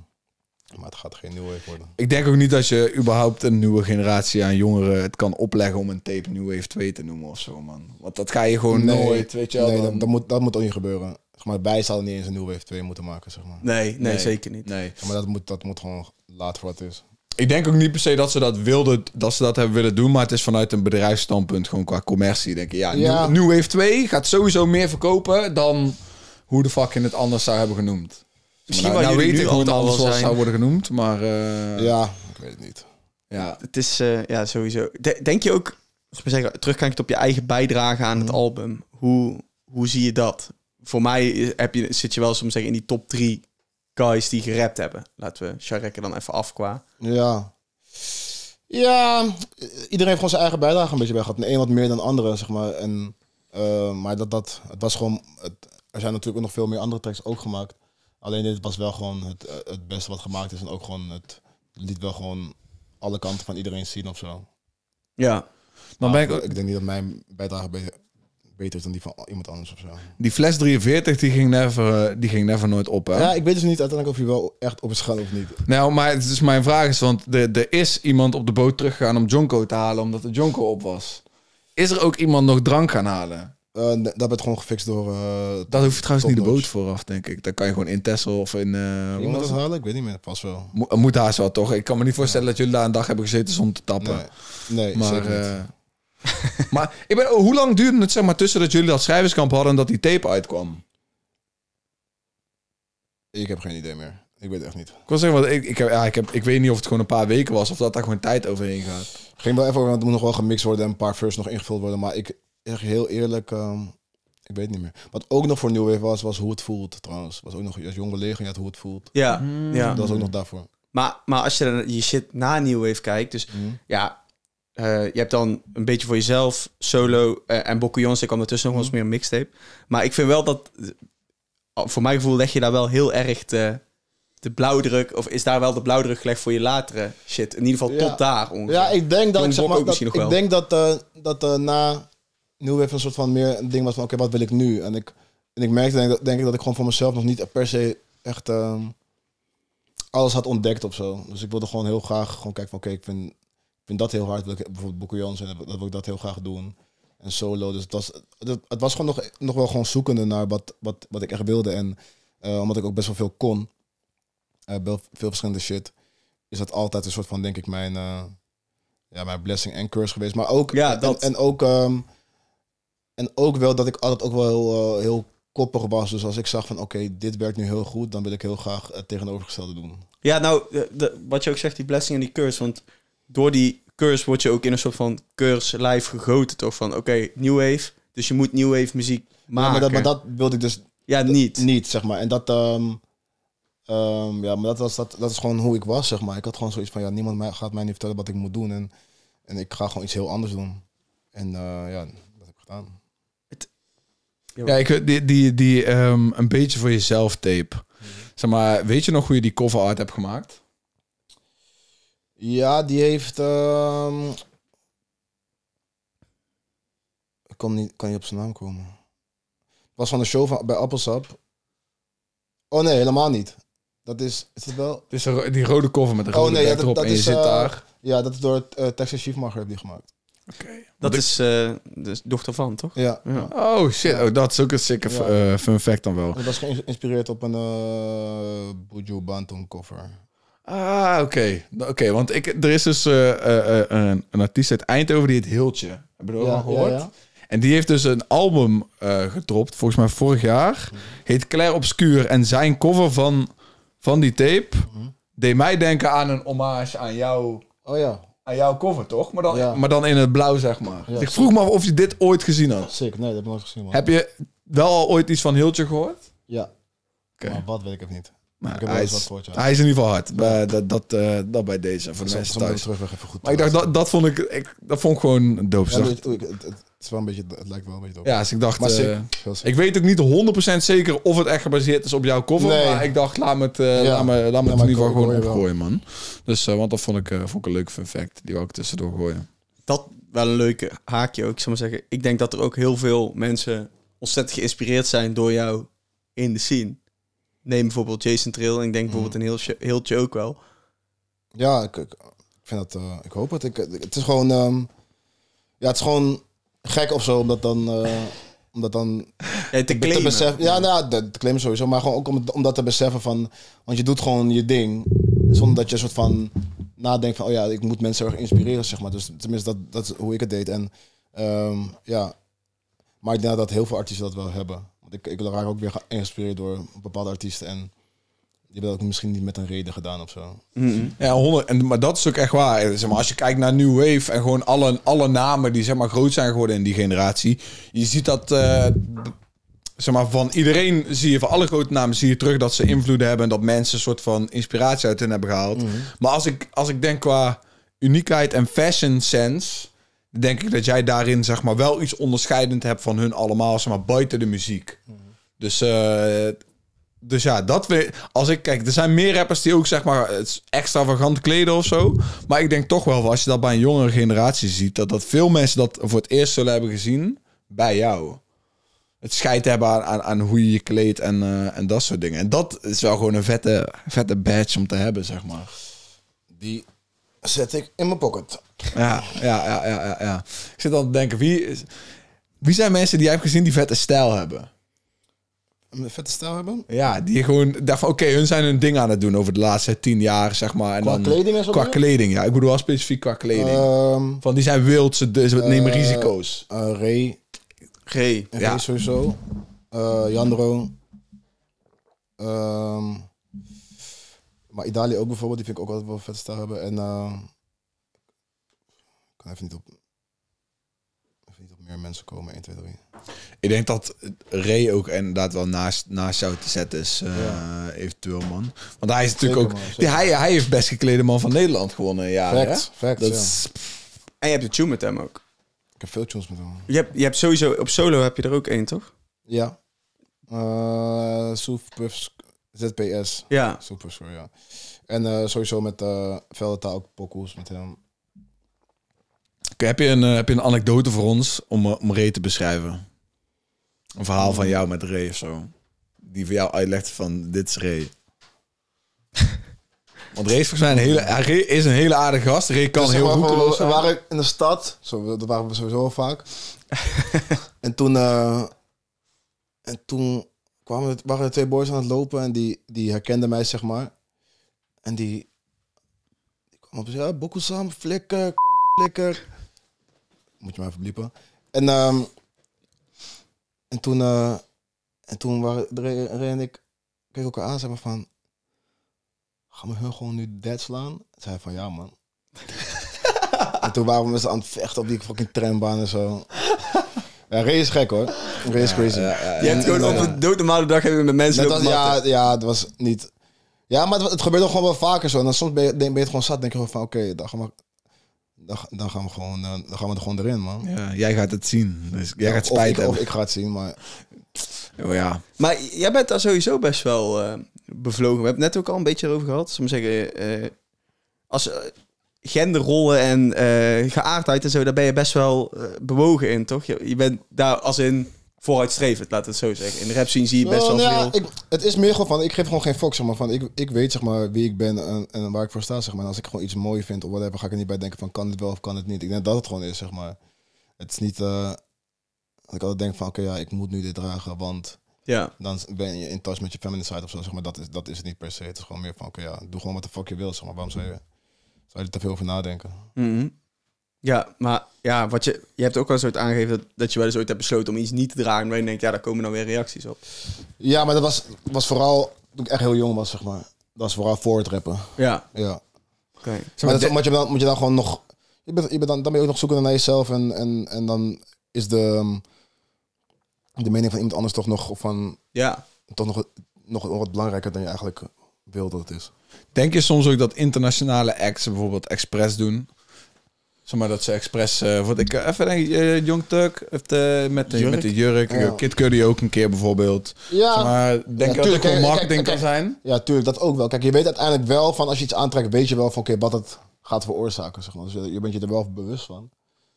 Maar het gaat geen nieuwe wave worden. Ik denk ook niet dat je überhaupt een nieuwe generatie aan jongeren het kan opleggen om een tape New Wave 2 te noemen of zo, man. Want dat ga je gewoon nee, nooit, weet je wel. Nee, dat, dat, moet, dat moet ook niet gebeuren. Zeg maar, wij zouden niet eens een New Wave 2 moeten maken, zeg maar. Nee, nee, zeker niet. Nee. maar dat moet, dat moet gewoon laat voor wat het is ik denk ook niet per se dat ze dat wilden, dat ze dat hebben willen doen, maar het is vanuit een bedrijfsstandpunt gewoon qua commercie. Denk ik, ja, nu heeft Wave 2 gaat sowieso meer verkopen dan hoe de fuck in het anders zou hebben genoemd. Misschien nou, nou weet ik hoe het anders zou worden genoemd, maar... Eh, ja, ik weet het niet. Ja. Het is eh, ja, sowieso... Denk je ook, als we zeggen, terugkijkend op je eigen bijdrage aan het mhm. album, hoe, hoe zie je dat? Voor mij eh, heb je, zit je wel soms zeggen in die top drie guys die gerapt hebben. Laten we Sharek dan even af qua. Ja. Ja, iedereen heeft gewoon zijn eigen bijdrage een beetje bij gehad. De een wat meer dan de andere, zeg maar. En, eh, maar dat, dat, het was gewoon... Het, er zijn natuurlijk ook nog veel meer andere tracks ook gemaakt. Alleen dit was wel gewoon het, eh, het beste wat gemaakt is. En ook gewoon het liet wel gewoon alle kanten van iedereen zien of zo. Ja. Dan ben ik... ik denk niet dat mijn bijdrage beter dan die van iemand anders of zo. Die fles 43 die ging never, eh, die ging never nooit op. Hè? Ja, ik weet dus niet uiteindelijk of hij wel echt op het schal of niet. Nou, maar het is dus mijn vraag is, want er, is iemand op de boot teruggegaan om Jonko te halen omdat de Jonko op was. Is er ook iemand nog drank gaan halen? Eh, dat werd gewoon gefixt door. Uh, dat hoeft trouwens niet de boot vooraf, denk ik. Dan kan je gewoon in Tessel of in. Iemand dat halen? Ik weet niet meer. Pas wel. Mo moet haast wel toch? Ik kan me niet voorstellen dat jullie daar een dag hebben gezeten zonder te tappen. Nee, nee maar. maar ik ben, hoe lang duurde het zeg maar, tussen dat jullie dat schrijverskamp hadden en dat die tape uitkwam? Ik heb geen idee meer. Ik weet echt niet. Ik wil zeggen, want ik, ik, heb, ja, ik, heb, ik weet niet of het gewoon een paar weken was of dat daar gewoon tijd overheen gaat. Ging wel even want het moet nog wel gemixt worden en een paar firsts nog ingevuld worden. Maar ik, echt heel eerlijk, ehm, ik weet niet meer. Wat ook nog voor New Wave was, was hoe het voelt trouwens. Was ook nog als jonge leger, ja, hoe het voelt. Ja, mm. ja. Dat was ook nog daarvoor. Maar, maar als je dan je shit na New Wave kijkt, dus mm. ja, eh, je hebt dan een beetje voor jezelf, solo uh, en ik kwam ertussen nog eens mhm. meer een mixtape. Maar ik vind wel dat, eh, voor mijn gevoel leg je daar wel heel erg de, de blauwdruk, of is daar wel de blauwdruk gelegd voor je latere shit. In ieder geval tot daar ongeveer. Ja, ik denk dat, ik, zeg maar, dat, ik denk dat, uh, dat na nu een soort van meer een ding was van oké, wat wil ik nu? En ik, en ik merkte denk, denk ik dat ik gewoon voor mezelf nog niet per se echt ehm, alles had ontdekt of zo. Dus ik wilde gewoon heel graag gewoon kijken van oké, ik vind dat heel hard. Wil ik bijvoorbeeld Boekoyons en dat wil ik dat heel graag doen. En solo. Dus het was, het, was gewoon nog, nog wel gewoon zoekende naar wat, wat, wat ik echt wilde. En eh, omdat ik ook best wel veel kon, uh, veel verschillende shit, is dat altijd een soort van, denk ik, mijn, eh, ja, mijn blessing en curse geweest. Maar ook, ja, dat... en, ook, ehm, en ook wel dat ik altijd ook wel heel, heel koppig was. Dus als ik zag van oké, dit werkt nu heel goed, dan wil ik heel graag het tegenovergestelde doen. Ja, nou, de, wat je ook zegt, die blessing en die curse. Want door die Curse word je ook in een soort van cursus live gegoten. Toch van, oké, new wave. Dus je moet new wave muziek maken. maar, dat, dat wilde ik dus ja, niet. Niet, zeg maar. En dat... Ehm, ehm, ja, maar dat, was, dat, dat is gewoon hoe ik was, zeg maar. Ik had gewoon zoiets van, ja, niemand mij, gaat mij niet vertellen wat ik moet doen. En, en ik ga gewoon iets heel anders doen. En eh, ja, dat heb ik gedaan. Ja, ik, die, die, die ehm, een beetje voor jezelf tape. Mhm. Zeg maar, weet je nog hoe je die cover art hebt gemaakt? Ja, die heeft. Ehm, ik kon niet, kan niet op zijn naam komen. Het was van de show van, bij Appelsap. Oh nee, helemaal niet. Dat is. Is het wel? Het is die rode koffer met een oh, rode oh, nee, erop en je is, zit eh, daar. Ja, dat is door uh, Texas Chiefmacher heb die gemaakt. Oké. Dat, is eh, de dochter van, toch? Ja. Oh shit, oh, dat is ook een sikke fun fact dan wel. Dat was geïnspireerd op een uh, Buju Banton koffer. Ah, oké. Nou, oké, want ik, er is dus eh, eh, eh, een, een, artiest uit Eindhoven die het Hiltje. Hebben we ja, al gehoord? En die heeft dus een album gedropt, volgens mij vorig jaar. Mhm. Heet Claire Obscuur. En zijn cover van, van die tape mhm. deed mij denken aan een hommage aan jou. Oh ja. Aan jouw cover, toch? Maar dan, maar dan in het blauw, zeg maar. Dus ik vroeg me af of je dit ooit gezien had. Zeker, nee, dat heb ik nooit gezien. Heb je wel al ooit iets van Hiltje gehoord? Ja. Okay. Maar wat weet ik het niet hij is, in ieder geval hard. Bij, dat, eh, dat, bij deze. Voor de mensen Terug, even goed maar ik dacht, eh, dat, dat, vond ik, ik, dat vond ik gewoon een dope het, het, een beetje, het lijkt wel een beetje op. Ja, dus ik dacht... Maar eh, Ik weet ook niet 100% zeker of het echt gebaseerd is op jouw koffer, Maar ik dacht, laat me het, ja. laat me, laat me in ieder geval gewoon opgooien, man. Dus, want dat vond ik, vond ik een leuk fun fact. Die wou ik tussendoor gooien. Dat wel een leuke haakje ook, ik zou maar zeggen. Ik denk dat er ook heel veel mensen ontzettend geïnspireerd zijn door jou in de scene neem bijvoorbeeld Jason Trail en ik denk mhm. bijvoorbeeld een heel, heel ook wel. Ja, ik, ik vind dat, eh, ik hoop het. Ik, het is gewoon, ehm, ja, het is gewoon gek of zo, omdat dan, eh, omdat dan ja, te, claimen. ja, nou, ja, te sowieso, maar gewoon ook om, om dat te beseffen van, want je doet gewoon je ding, zonder dat je een soort van nadenkt van, oh ja, ik moet mensen erg inspireren, zeg maar. Dus tenminste, dat, dat is hoe ik het deed. En ehm, ja, maar ik denk dat heel veel artiesten dat wel hebben ik, ik raak ook weer geïnspireerd door bepaalde artiesten. En die hebben dat misschien niet met een reden gedaan of zo. Mm-hmm. Ja, 100. En, maar dat is ook echt waar. Zeg maar, als je kijkt naar New Wave en gewoon alle, alle namen die zeg maar, groot zijn geworden in die generatie. Je ziet dat eh, zeg maar, van iedereen zie je, van alle grote namen zie je terug dat ze invloeden hebben. En dat mensen een soort van inspiratie uit hen hebben gehaald. Mm-hmm. Maar als ik, als ik denk qua uniekheid en fashion sense denk ik dat jij daarin zeg maar, wel iets onderscheidend hebt van hun allemaal, zeg maar, buiten de muziek. Dus, eh, dus ja, dat we, als ik kijk, er zijn meer rappers die ook zeg maar extravagant kleden of zo. Maar ik denk toch wel, als je dat bij een jongere generatie ziet, dat, dat veel mensen dat voor het eerst zullen hebben gezien bij jou. Het scheid hebben aan, aan, hoe je je kleedt en, eh, en dat soort dingen. En dat is wel gewoon een vette, vette badge om te hebben, zeg maar. Die zet ik in mijn pocket. Ja, ja, ja, ja, ja. Ik zit dan te denken, wie, is, wie zijn mensen die jij hebt gezien die vette stijl hebben? Een vette stijl hebben? Ja, die gewoon dachten, oké, hun zijn hun ding aan het doen over de laatste tien jaar, zeg maar. En qua kleding zo? Qua kleding, ja. Ik bedoel wel specifiek qua kleding. Ehm, van die zijn wild, ze dus, nemen risico's. Uh, Ray. Ray. ja. sowieso. Uh, Jandro. Ehm, maar Italië ook bijvoorbeeld, die vind ik ook altijd wel vet staan hebben. En uh, ik kan even niet op niet op meer mensen komen. 1, 2, 3. Ik denk dat Ray ook inderdaad wel naast, naast jou te zetten is. Uh, ja. Eventueel, man. Want hij is natuurlijk zeker, ook... Man, die, hij, hij heeft best geklede man van Nederland gewonnen. Ja, fact, fact, dat ja. Is, en je hebt de tune met hem ook. Ik heb veel tunes met hem. Je hebt, je hebt sowieso... Op solo heb je er ook één, toch? Ja. Uh, Soef, Puffs, ZPS. Ja. Super, sorry, ja. En eh, sowieso met uh, Velda ook pokoes met hem. heb, je een, eh, heb je een anekdote voor ons om, om Ray te beschrijven? Een verhaal van jou met Ray of zo. Die voor jou uitlegt van dit is Ray. Want Ray is een hele, hij is een hele aardige gast. Ray kan dus heel goed we, we waren in de stad. Zo, dat waren we sowieso vaak. en toen... en toen kwamen, waren er twee boys aan het lopen en die, die herkenden mij, zeg maar. En die, die kwamen op en ja, ah, Bokusam, flikker, flikker. Moet je maar even bliepen. En, ehm, en toen, uh, en toen waren Dre en ik, keek elkaar aan, zeg maar van, gaan we hun gewoon nu dead slaan? En zei van, ja man. en toen waren we met z'n aan het vechten op die fucking trambaan en zo. Ja, Ray is gek hoor. Ray is crazy. Je hebt gewoon op een doodnormale dag hebben met mensen ja, ja, het was niet... Ja, maar het, gebeurt toch gewoon wel vaker zo. En dan soms ben je, ben je het gewoon zat. denk je van, oké, dan gaan we... Dan, dan, gaan we gewoon, eh, dan gaan we er gewoon erin, man. Ja, jij gaat het zien. Dus jij gaat spijt of ik, ik ga het zien, maar... Oh, ja. Maar jij bent daar sowieso best wel eh, bevlogen. We hebben het net ook al een beetje over gehad. Zullen we zeggen... Eh, als, genderrollen en eh, geaardheid en zo, daar ben je best wel eh, bewogen in, toch? Je, je, bent daar als in vooruitstrevend, laat het zo zeggen. In de rap zie je best nou, wel nou, veel... Ik, het is meer gewoon van, ik geef gewoon geen fuck, zeg maar. Van, ik, ik weet, zeg maar, wie ik ben en, en waar ik voor sta, zeg maar. En als ik gewoon iets mooi vind of wat whatever, ga ik er niet bij denken van, kan het wel of kan het niet. Ik denk dat het gewoon is, zeg maar. Het is niet eh, dat ik altijd denk van, oké, ja, ik moet nu dit dragen, want... Ja. Dan ben je in touch met je feminine side of zo, zeg maar. Dat is, dat is het niet per se. Het is gewoon meer van, oké, ja, doe gewoon wat de fuck je wil, zeg maar. Waarom zou je zou je er te veel over nadenken. Mhm. Ja, maar ja, wat je, je hebt ook wel een soort aangegeven dat, dat je wel eens ooit hebt besloten om iets niet te dragen. Waar je denkt, ja, daar komen dan weer reacties op. Ja, maar dat was, was vooral toen ik echt heel jong was, zeg maar. Dat was vooral voor het rappen. Ja. Ja. Oké. Maar dat moet, je dan, moet je dan gewoon nog... Je bent, je bent dan, dan ben je ook nog zoeken naar jezelf. En, en, en dan is de, de mening van iemand anders toch nog... Of van, ja. Toch nog, nog, nog wat belangrijker dan je eigenlijk wil dat het is. Denk je soms ook dat internationale acts bijvoorbeeld expres doen? Zeg maar dat ze expres... Uh, wat ik even denk, uh, Turk met, de, jurk? met de jurk. Eh, Kid Cudi ook een keer bijvoorbeeld. Ja. maar, denk ja, dat het marketing kijk, kan zijn? Ja, tuurlijk, dat ook wel. Kijk, je weet uiteindelijk wel van als je iets aantrekt, weet je wel van oké, wat het gaat veroorzaken. Zeg maar. Dus je, bent je er wel bewust van.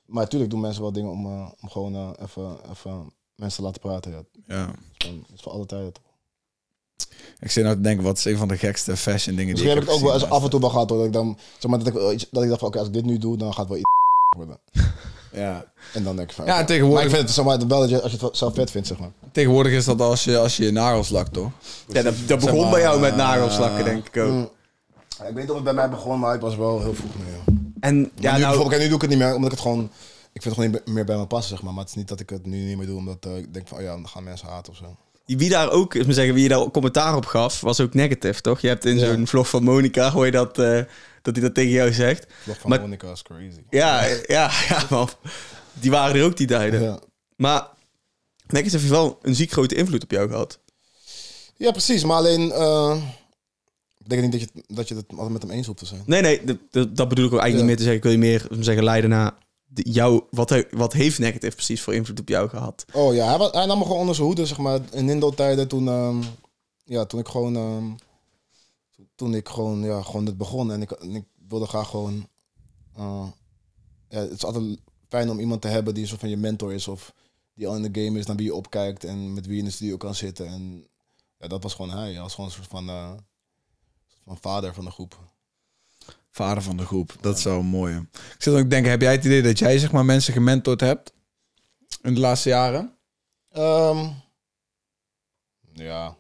Maar natuurlijk doen mensen wel dingen om, eh, om gewoon eh, even, even mensen te laten praten. Ja. ja. Dat is voor alle tijd. Ik zit nou te denken, wat is een van de gekste fashion dingen die ik heb ik het ook wel eens af en toe wel gehad, hoor. Dat ik dan, zeg maar, dat ik, dat ik dacht van, oké, als ik dit nu doe, dan gaat wel iets worden. Ja. En dan denk ik van... Ja, tegenwoordig... ik vind het zeg maar, wel dat als je het zelf vet vindt, zeg maar. Tegenwoordig is dat als je als je, je nagels lakt, toch? Ja, dat, begon bij jou met eh, nagels lakken, denk ik ook. Mm. ik weet niet of het bij mij begon, maar ik was wel heel vroeg mee, En, ja, nu, nou... nu doe ik het niet meer, omdat ik het gewoon... Ik vind het gewoon niet meer bij me passen, zeg maar. Maar het is niet dat ik het nu niet meer doe, omdat eh, ik denk van... Oh ja, dan gaan mensen haten of zo wie daar ook, is me zeggen, wie daar commentaar op gaf, was ook negatief, toch? Je hebt in zo'n vlog van Monica hoor je dat, eh, dat hij dat tegen jou zegt. Vlog van Monica is crazy. Ja, ja, ja, man. Die waren er ook, die tijden. Ja. Maar eens heeft wel een ziek grote invloed op jou gehad. Ja, precies. Maar alleen, uh, ik denk niet dat je, dat het altijd met hem eens hoeft te zijn. Nee, nee, dat bedoel ik ook eigenlijk niet meer te zeggen. Ik wil je meer zeggen, leiden naar jou, wat, hij, wat heeft Negative precies voor invloed op jou gehad? Oh ja, hij, hij nam me gewoon onder zijn hoede, zeg maar. In Nindo-tijden toen, ehm, ja, toen ik gewoon, um, toen ik gewoon, ja, gewoon dit begon. En ik, en ik wilde graag gewoon, eh, ja, het is altijd fijn om iemand te hebben die een soort van je mentor is. Of die al in de game is, naar wie je opkijkt en met wie je in de studio kan zitten. En ja, dat was gewoon hij. Hij was gewoon een soort van, eh, soort van vader van de groep vader van de groep. Dat zou een mooie. Ik zit ook denken, heb jij het idee dat jij zeg maar mensen gementord hebt in de laatste jaren? Ehm, ja.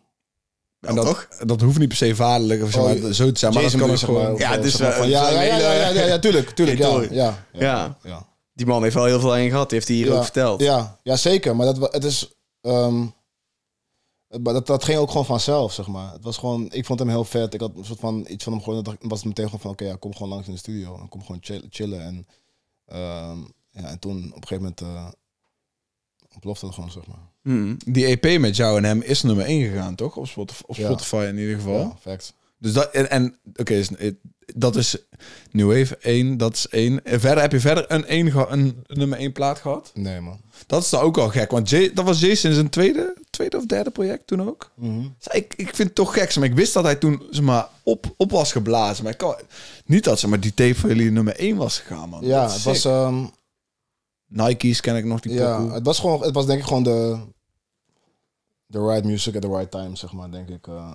En dat, toch? dat hoeft niet per se vaderlijk of oh, zo, te zijn, maar Jason dat kan gewoon... ja, eh, het is eh, Van, ja, ja, ja, ja, tuurlijk, tuurlijk, ja, ja, ja, Die man heeft wel heel veel aan je gehad, heeft hij hier ook verteld. Ja, ja, zeker, maar dat, het is... Ehm, maar dat, dat ging ook gewoon vanzelf, zeg maar. Het was gewoon, ik vond hem heel vet. Ik had een soort van iets van hem gewoon Dat was meteen gewoon van, oké, ja, kom gewoon langs in de studio. En kom gewoon chillen. En, ehm, ja, en toen op een gegeven moment uh, ontplofte dat gewoon, zeg maar. Mm. Die EP met jou en hem is nummer 1 gegaan, toch? Op Spotify, in ieder geval. Ja, facts. Dus dat, en, en oké, okay, eh, dat is New Wave 1, dat is 1. Verder heb je verder een, een, een nummer 1 plaat gehad? Nee, man. Dat is dan ook al gek, want Jay, dat was Jason zijn tweede, tweede of derde project toen ook. Mm -hmm. dus ik, ik vind het toch gek, maar ik wist dat hij toen zeg maar, op, op was geblazen. Maar ik niet dat ze maar die tape voor jullie nummer 1 was gegaan, man. Ja, het was... Um... Nike's ken ik nog, die Ja, het was, gewoon, het was denk ik gewoon de, The right music at the right time, zeg maar, denk ik. Uh,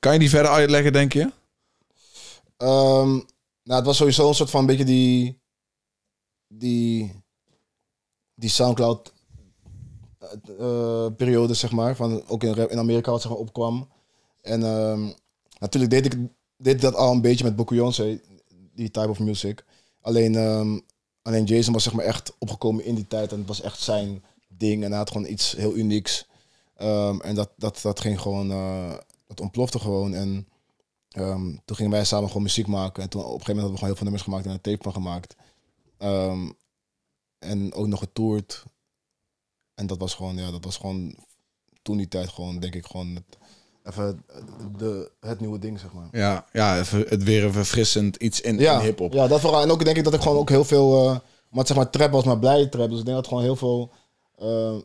kan je die verder uitleggen, denk je? Ehm, nou, het was sowieso een soort van beetje die. die. die Soundcloud-periode, eh, eh, zeg maar. Van, ook in, in Amerika wat zeg opkwam. En ehm, natuurlijk deed ik, deed dat al een beetje met Bokuyonse, die type of music. Alleen, ehm, alleen Jason was zeg maar echt opgekomen in die tijd en het was echt zijn ding. En hij had gewoon iets heel unieks. en dat, dat, dat ging gewoon eh, dat ontplofte gewoon. En ehm, toen gingen wij samen gewoon muziek maken. En toen, op een gegeven moment hadden we gewoon heel veel nummers gemaakt en een tape van gemaakt. Ehm, en ook nog getoerd. En dat was gewoon, ja, dat was gewoon toen die tijd gewoon, denk ik, gewoon het, even de, het nieuwe ding, zeg maar. Ja, ja even, het weer een verfrissend iets in, de in hip-hop. Ja, dat vooral. En ook denk ik dat ik gewoon ook heel veel, uh, eh, maar zeg maar, trap was maar blij trap. Dus ik denk dat gewoon heel veel. Eh,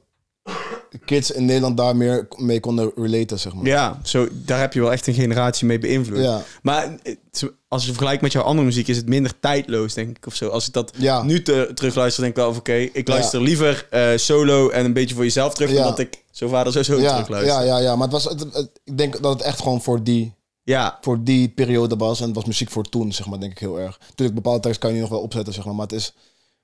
kids in Nederland daar meer mee konden relaten, zeg maar. Ja, zo, daar heb je wel echt een generatie mee beïnvloed. Ja. Maar eh, als je vergelijkt met jouw andere muziek, is het minder tijdloos, denk ik, of zo. Als ik dat ja. nu terug luister denk ik wel oké, ik luister liever eh, solo en een beetje voor jezelf terug, omdat ik zo vader zo zo luister. Ja, ja, ja, maar het was, het, ik denk dat het echt gewoon voor die... Ja. Voor die periode was. En het was muziek voor toen, zeg maar, denk ik heel erg. Natuurlijk, bepaalde tijdens kan je nu nog wel opzetten, zeg maar. Maar het is,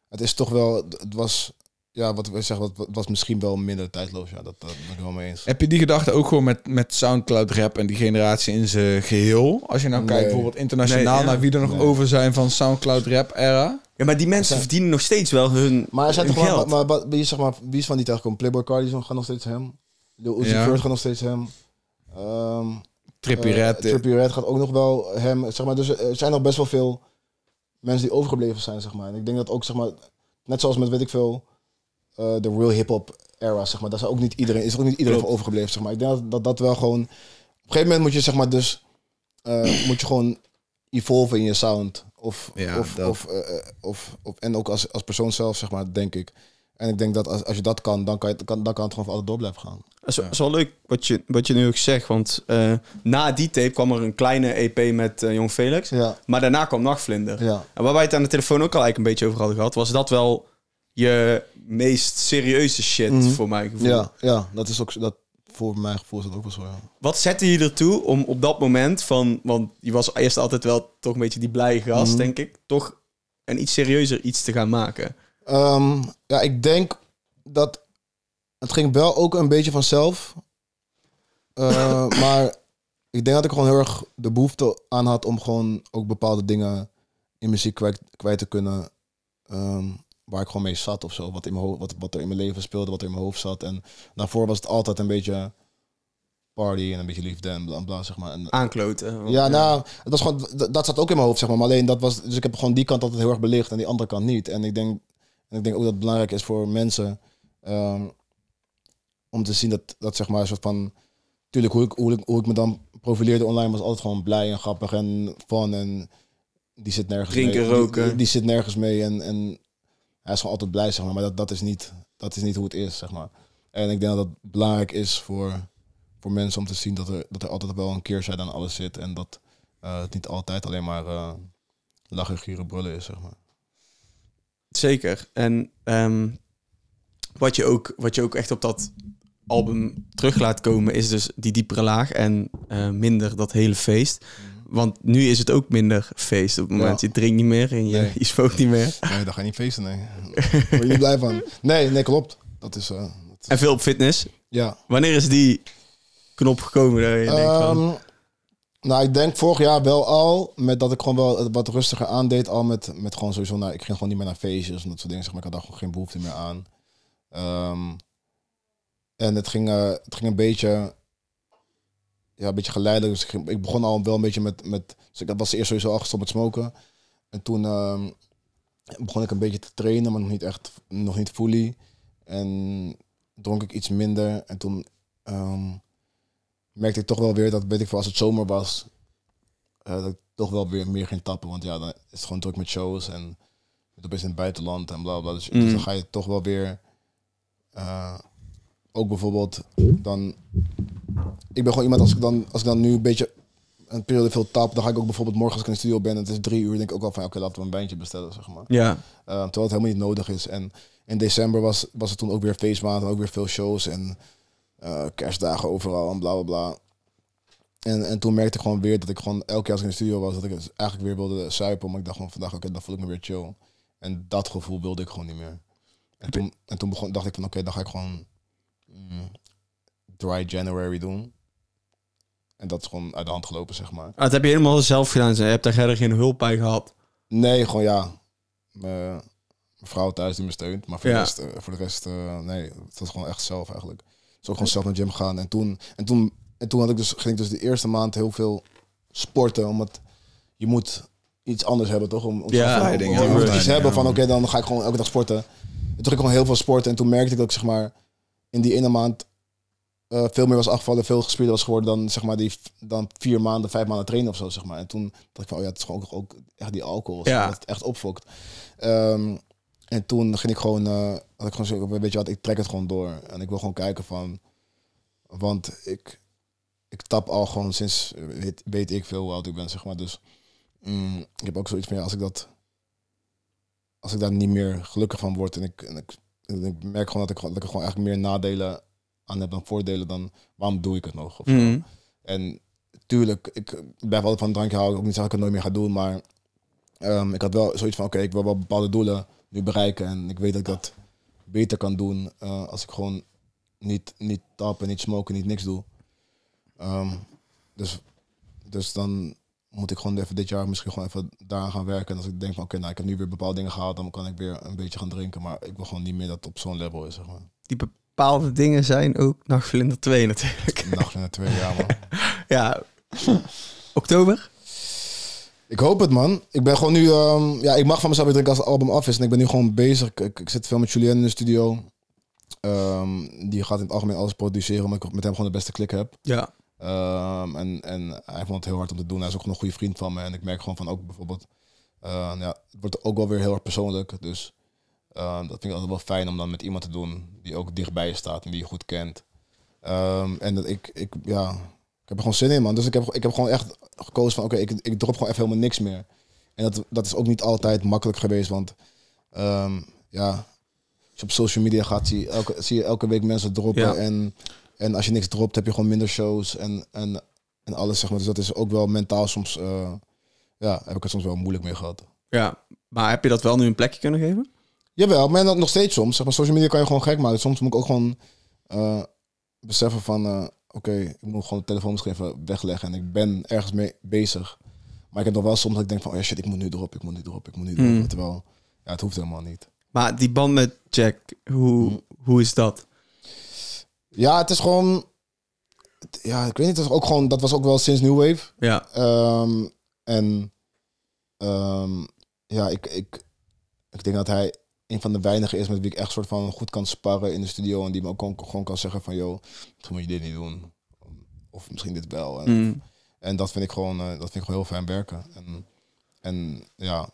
het is toch wel... Het was, ja, wat we zeggen, wat was misschien wel minder tijdloos. Ja, dat, dat ben ik wel mee eens. Heb je die gedachte ook gewoon met, met Soundcloud Rap en die generatie in zijn geheel? Als je nou kijkt bijvoorbeeld internationaal naar wie er nog over zijn van Soundcloud Rap era. Ja, maar die mensen verdienen nog steeds wel hun Maar er toch geld. Wel, maar, wie, zeg maar, wie is van die Playboi Playboy Cardi gaat nog steeds hem. De Uzi gaat nog steeds hem. Um, Trippy eh, Red. Eh. Trippy Red gaat ook nog wel hem. Zeg maar, dus er zijn nog best wel veel mensen die overgebleven zijn, zeg maar. En ik denk dat ook, zeg maar, net zoals met weet ik veel... Eh, de real hip-hop era, zeg maar. dat is ook niet iedereen, is ook niet iedereen overgebleven, zeg maar. Ik denk dat, dat, dat wel gewoon... Op een gegeven moment moet je, zeg maar, dus... Eh, moet je gewoon evolven in je sound. Of, ja, of, eh, of, of, en ook als, als persoon zelf, zeg maar, denk ik. En ik denk dat als, als je dat kan, dan kan, je, kan, dan kan het gewoon altijd door blijven gaan. Het is, wel leuk wat je, wat je nu ook zegt, want na die tape kwam er een kleine EP met Jong Felix. Ja. Maar daarna kwam Nachtvlinder. Ja. En waarbij wij het aan de telefoon ook al eigenlijk een beetje over hadden gehad, was dat wel je meest serieuze shit mhm. voor mijn gevoel. Ja, ja, dat is ook dat voor mijn gevoel is dat ook wel zo. Ja. Wat zette je ertoe om op dat moment van, want je was eerst altijd wel toch een beetje die blije gast, mhm. denk ik, toch een iets serieuzer iets te gaan maken? Ehm, ja, ik denk dat het ging wel ook een beetje vanzelf. Eh, maar ik denk dat ik gewoon heel erg de behoefte aan had om gewoon ook bepaalde dingen in muziek kwijt, te kunnen. Ehm, waar ik gewoon mee zat of zo. Wat, in mijn wat, wat er in mijn leven speelde, wat er in mijn hoofd zat. En daarvoor was het altijd een beetje party en een beetje liefde en bla bla, zeg maar. En, Aankloten. Ja, nou, gewoon, dat zat ook in mijn hoofd, zeg maar. Maar alleen dat was, dus ik heb gewoon die kant altijd heel erg belicht en die andere kant niet. En ik denk, en ik denk ook dat het belangrijk is voor mensen ehm, om te zien dat, dat zeg maar, een soort van, natuurlijk hoe ik, hoe ik, hoe ik me dan profileerde online was altijd gewoon blij en grappig en fun en die zit nergens Drinken, roken. Die, die, zit nergens mee en, en hij is gewoon altijd blij, zeg maar. Maar dat, dat, is, niet, dat is niet hoe het is, zeg maar. En ik denk dat dat belangrijk is voor, voor mensen om te zien dat er, dat er altijd wel een keerzijde aan alles zit. En dat eh, het niet altijd alleen maar uh, lachen, gieren, brullen is, zeg maar. Zeker. En ehm, wat, je ook, wat je ook echt op dat album terug laat komen, is dus die diepere laag en eh, minder dat hele feest. Want nu is het ook minder feest op het moment. Je drinkt niet meer en je, nee. spookt niet meer. Nee, daar ga je niet feesten, nee. Daar word je niet blij van. Nee, nee, klopt. Dat is, uh, En veel op fitness. Ja. Wanneer is die knop gekomen? Ehm, nou, ik denk vorig jaar wel al, met dat ik gewoon wel wat rustiger aandeed. Al met, met gewoon sowieso, Nou, ik ging gewoon niet meer naar feestjes en dat soort dingen. Zeg maar, ik had daar gewoon geen behoefte meer aan. Ehm, en het ging, eh, het ging een beetje ja, een beetje geleidelijk. Dus ik, ik, begon al wel een beetje met, met dus was eerst sowieso al gestopt met smoken. En toen ehm, begon ik een beetje te trainen, maar nog niet echt, nog niet fully. En dronk ik iets minder. En toen ehm, merkte ik toch wel weer dat, weet ik veel, als het zomer was, eh, dat ik toch wel weer meer ging tappen. Want ja, dan is het gewoon druk met shows en met opeens in het buitenland en bla bla. Dus, mm. dan ga je toch wel weer... Eh, ook bijvoorbeeld dan. Ik ben gewoon iemand als ik dan, als ik dan nu een beetje een periode veel tap, dan ga ik ook bijvoorbeeld morgen als ik in de studio ben en het is drie uur, denk ik ook wel van oké, laten we een wijntje bestellen, zeg maar. Ja. Eh, terwijl het helemaal niet nodig is. En in december was, was het toen ook weer feestmaand en ook weer veel shows en eh, kerstdagen overal en bla bla bla. En, en toen merkte ik gewoon weer dat ik gewoon elke keer als ik in de studio was, dat ik eigenlijk weer wilde suipen. Maar ik dacht gewoon vandaag, oké, okay, dan voel ik me weer chill. En dat gevoel wilde ik gewoon niet meer. En toen, en toen begon, dacht ik van oké, dan ga ik gewoon mm, dry January doen. En dat is gewoon uit de hand gelopen, zeg maar. Ah, dat heb je helemaal zelf gedaan. Je hebt daar geen hulp bij gehad. Nee, gewoon ja. Mijn, vrouw thuis die me steunt. Maar voor de rest, eh, voor de rest eh, nee, dat was gewoon echt zelf eigenlijk. Dus ook gewoon zelf naar de gym gaan. En toen, en toen, en toen had ik dus, ging ik dus de eerste maand heel veel sporten. Omdat je moet iets anders hebben, toch? Om, om ja, om, iets hebben van, oké, dan ga ik gewoon elke dag sporten. En toen ging ik gewoon heel veel sporten. En toen merkte ik dat ik, zeg maar in die ene maand eh, veel meer was afgevallen, veel gespierder was geworden dan, zeg maar, die, dan vier maanden, vijf maanden trainen of zo. Zeg maar. En toen dacht ik van, oh ja, het is gewoon ook, ook echt die alcohol, ja. dat het echt opfokt. Ehm, en toen ging ik gewoon, eh, had ik gewoon zo, weet je wat, ik trek het gewoon door. En ik wil gewoon kijken van, want ik, ik tap al gewoon sinds, weet, weet ik veel hoe oud ik ben, zeg maar. Dus mm, ik heb ook zoiets van, ja, als ik dat, als ik daar niet meer gelukkig van word en ik, en ik ik merk gewoon dat ik, dat ik gewoon eigenlijk meer nadelen aan heb dan voordelen dan waarom doe ik het nog? Mhm. En tuurlijk, ik blijf altijd van een drankje houden. Ook niet zeggen dat ik het nooit meer ga doen, maar ehm, ik had wel zoiets van oké, ik wil wel bepaalde doelen nu bereiken. En ik weet dat ik dat beter kan doen eh, als ik gewoon niet, niet tappen, niet smoken, niet niks doe. Ehm, dus, dus dan moet ik gewoon even dit jaar misschien gewoon even daaraan gaan werken. En als ik denk van oké, nou ik heb nu weer bepaalde dingen gehaald, dan kan ik weer een beetje gaan drinken. Maar ik wil gewoon niet meer dat het op zo'n level is, zeg maar. Die bepaalde dingen zijn ook Nachtvlinder 2 natuurlijk. Nachtvlinder 2, ja man. ja. Oktober? Ik hoop het, man. Ik ben gewoon nu... Ehm, ja, ik mag van mezelf weer drinken als het album af is. En ik ben nu gewoon bezig. Ik, ik zit veel met Julien in de studio. Ehm, die gaat in het algemeen alles produceren, omdat ik met hem gewoon de beste klik heb. Ja. Ehm, en, en hij vond het heel hard om te doen. Hij is ook een goede vriend van me. En ik merk gewoon van ook bijvoorbeeld, ehm, ja, het wordt ook wel weer heel erg persoonlijk. Dus ehm, dat vind ik altijd wel fijn om dan met iemand te doen die ook dichtbij je staat en die je goed kent. en dat ik, ik, ja, ik heb er gewoon zin in, man. Dus ik heb, ik heb gewoon echt gekozen van, oké, ik, ik drop gewoon even helemaal niks meer. En dat, dat is ook niet altijd makkelijk geweest, want ja, als je op social media gaat, zie, elke, zie je elke week mensen droppen. En en als je niks dropt, heb je gewoon minder shows en, en, en alles, zeg maar. Dus dat is ook wel mentaal soms, eh, ja, heb ik het soms wel moeilijk mee gehad. Ja, maar heb je dat wel nu een plekje kunnen geven? Jawel, maar dat nog steeds soms. Zeg maar, social media kan je gewoon gek maken. Dus soms moet ik ook gewoon eh, beseffen van, eh, oké, ik moet gewoon de telefoon misschien even wegleggen. En ik ben ergens mee bezig. Maar ik heb nog wel soms dat ik denk van, oh ja, shit, ik moet nu erop, ik moet nu erop, ik moet nu erop. Mm. Terwijl, ja, het hoeft helemaal niet. Maar die band met Jack, hoe, mm. hoe is dat? Ja, het is gewoon... Ja, ik weet niet. Het ook gewoon, dat was ook wel sinds New Wave. Ja. Ehm, en ehm, ja, ik, ik, ik denk dat hij een van de weinigen is met wie ik echt soort van goed kan sparren in de studio. En die me ook gewoon, kan zeggen van, joh, misschien moet je dit niet doen. Of misschien dit wel. En, mm. dat vind ik gewoon, eh, dat vind ik gewoon heel fijn werken. En, en ja,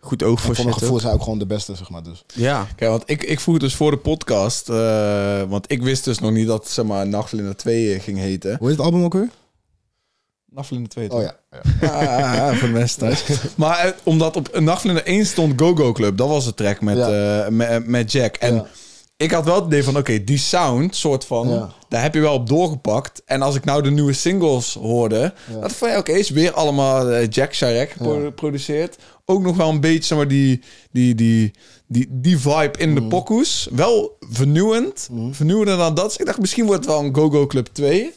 goed oog voor, mijn gevoel is ook gewoon de beste, zeg maar. Dus. Ja. Kijk, want ik, ik vroeg dus voor de podcast, eh, want ik wist dus nog niet dat, zeg maar, Nachtvlinder 2 eh, ging heten. Hoe heet het album ook weer? Nachtvlinder 2. Oh ja. ja. voor de mensen Maar eh, omdat op Nachtvlinder 1 stond Go Go Club, dat was de track met, met, met, Jack. En... Ja ik had wel het idee van, oké, die sound, soort van, daar heb je wel op doorgepakt. En als ik nou de nieuwe singles hoorde, dat van, ja, oké, is weer allemaal uh, Jack Sharek geproduceerd. Ook nog wel een beetje, zeg maar, die, die, die, die, die vibe in de mm. pokoes. Wel vernieuwend, mm. dan dat. ik dacht, misschien wordt het wel een Go-Go Club 2.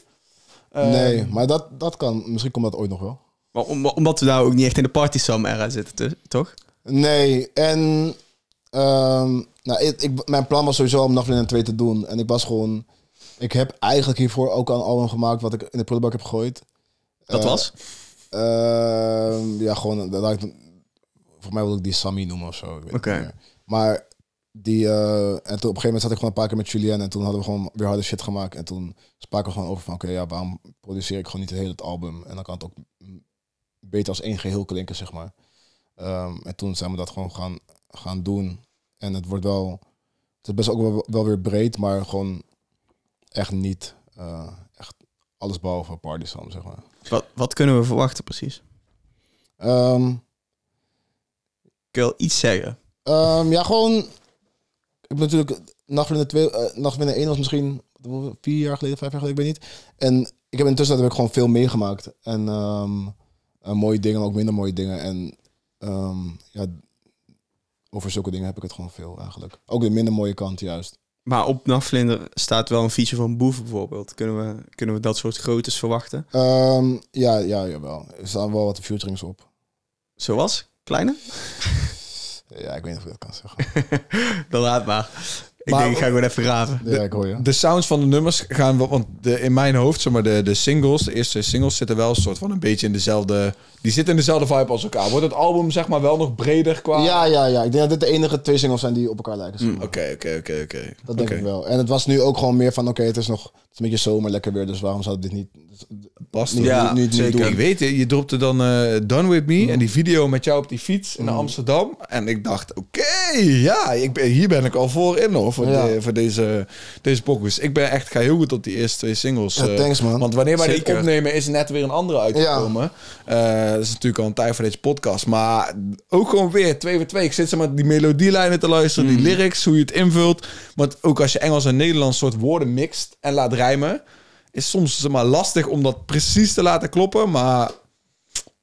Eh, nee, maar dat, dat kan. Misschien komt dat ooit nog wel. Maar om, omdat we nou ook niet echt in de party-sam-era zitten, toch? Nee, en... Ehm, nou, ik, mijn plan was sowieso om Nachtwin en 2 te doen. En ik was gewoon... Ik heb eigenlijk hiervoor ook al een album gemaakt wat ik in de prullenbak heb gegooid. Dat eh, was? Ehm, ja, gewoon... Eh, dat, voor mij wil ik die Sammy noemen of zo. Oké. Maar die... Eh, en toen op een gegeven moment zat ik gewoon een paar keer met Julien. En toen hadden we gewoon weer harde shit gemaakt. En toen spraken we gewoon over van... Oké, ja, waarom produceer ik gewoon niet het hele album? En dan kan het ook beter als één geheel klinken, zeg maar. Ehm, en toen zijn we dat gewoon gaan, gaan doen. En het wordt wel, het is best ook wel, weer breed, maar gewoon echt niet uh, echt alles behalve partisan, zeg maar. Wat, wat kunnen we verwachten precies? Um, wil iets zeggen? Ehm, ja, gewoon, ik heb natuurlijk Nachtwinnen 2, uh, eh, de 1 was misschien vier jaar geleden, vijf jaar geleden, ik weet niet. En ik heb intussen heb ik gewoon veel meegemaakt. En ehm, eh, mooie dingen, ook minder mooie dingen. En ja, over zulke dingen heb ik het gewoon veel eigenlijk. Ook de minder mooie kant juist. Maar op Naflinder staat wel een fietsje van Boef bijvoorbeeld. Kunnen we, kunnen we dat soort groottes verwachten? Ehm, ja, ja, jawel. Er staan wel wat featurings op. Zoals? Kleine? ja, ik weet niet of ik dat kan zeggen. Dan laat maar. Ik denk, ik ga gewoon even raven. Ja, ik hoor je. De sounds van de nummers gaan... Want de, in mijn hoofd, zeg maar, de, de singles... De eerste singles zitten wel een soort van een beetje in dezelfde... Die zitten in dezelfde vibe als elkaar. Wordt het album, zeg maar, wel nog breder qua... Ja, ja, ja. Ik denk dat dit de enige twee singles zijn die op elkaar lijken. Hmm, oké, oké, oké, oké. Dat denk ik wel. En het was nu ook gewoon meer van... Oké, het is nog het is een beetje zomer, lekker weer. Dus waarom zou dit niet... Past niet, ja, niet, niet, zeker. Ik weet het. Je dropte dan eh, Done With Me... en die video met jou op die fiets in hmm. Amsterdam. En ik dacht, oké, ja, ik ben, hier ben ik al voor in, hoor voor, voor deze, deze pokus. Ik ben echt, ga heel goed op die eerste twee singles. Eh, thanks man. Want wanneer wij die opnemen is net weer een andere uitgekomen. Eh, dat is natuurlijk al een tijd voor deze podcast. Maar ook gewoon weer twee voor twee. Ik zit zeg maar die melodielijnen te luisteren, die mm. lyrics, hoe je het invult. Want ook als je Engels en Nederlands soort woorden mixt en laat rijmen... Is soms maar, lastig om dat precies te laten kloppen, maar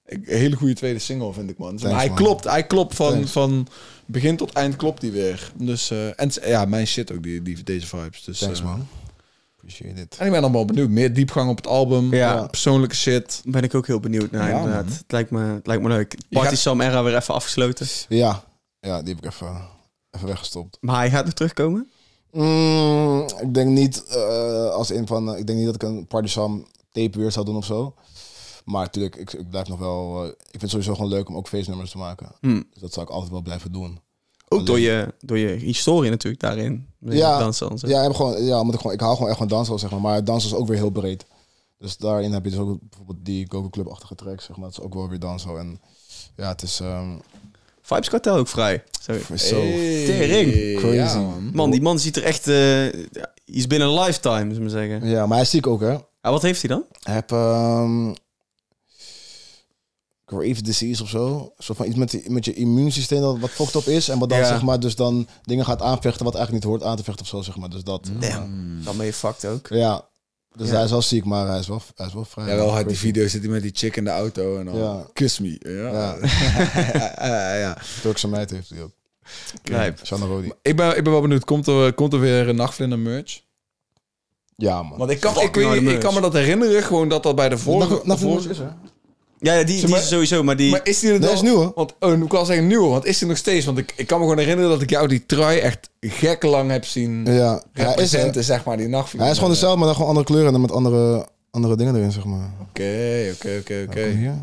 een hele goede tweede single, vind ik, man. maar hij klopt, hij klopt van, van begin tot eind klopt die weer. Dus, eh, en ja, mijn shit ook, die, die, deze vibes. Dus, Thanks, eh, man. En ik ben allemaal benieuwd. Meer diepgang op het album, eh, persoonlijke shit. Ben ik ook heel benieuwd naar, inderdaad. Het lijkt, me, het lijkt me leuk. Party Sam Era weer even afgesloten. Ja, ja die heb ik even, even weggestopt. Maar hij gaat er terugkomen? Mm, ik denk niet als in van... ik denk niet dat ik een Party Sam tape weer zou doen of zo. Maar natuurlijk, ik, ik blijf nog wel. Eh, ik vind het sowieso gewoon leuk om ook face nummers te maken. Hmm. Dus dat zal ik altijd wel blijven doen. Ook door je, door je historie natuurlijk daarin. Ja, dansen, zeg. ja, ik, gewoon, ja omdat ik, gewoon, ik hou gewoon echt van dansen, zeg maar. Maar dansen is ook weer heel breed. Dus daarin heb je dus ook bijvoorbeeld die Google Club-achtige tracks, zeg maar. Dat is ook wel weer dansen. En ja, het is... Ehm, Vibes kwartel ook vrij. Sorry. Zo. Tering. Crazy. man. die man ziet er echt... Uh, iets binnen een lifetime, moet ik maar zeggen. Ja, maar hij is ziek ook, hè. Ja, ah, wat heeft hij dan? Hij heeft... Ehm, grave disease of zo. Zo van iets met, met je immuunsysteem dat wat op is. En wat dan zeg maar dus dan dingen gaat aanvechten wat eigenlijk niet hoort aan te vechten of zo zeg maar. Dus dat. Mm. Mm. dan ben je fucked ook. Ja. Dus hij is wel ziek, maar hij is wel, hij is wel vrij. Ja, wel hard. Die video zit hij met die chick in de auto en al. ja. kiss me. Ja. ja. ja. Turkse meid heeft hij ook. Ik ben, ik ben wel benieuwd. Komt er, komt er weer een nachtvlinder merch? Ja man. Want ik kan, ik, nou ik kan me dat herinneren gewoon dat dat bij de vorige... Nacht, voren is er. Ja, die, die is sowieso, maar die... Maar is die er nog? nieuw, Want, oh, ik kan zeggen nieuw, want is die nog steeds? Want ik, ik kan me gewoon herinneren dat ik jou die trui echt gek lang heb zien ja. representen, ja, is, zeg maar, die nacht. Hij is gewoon dezelfde, maar dan gewoon andere kleuren en dan met andere, andere dingen erin, zeg maar. Oké, oké, oké, oké.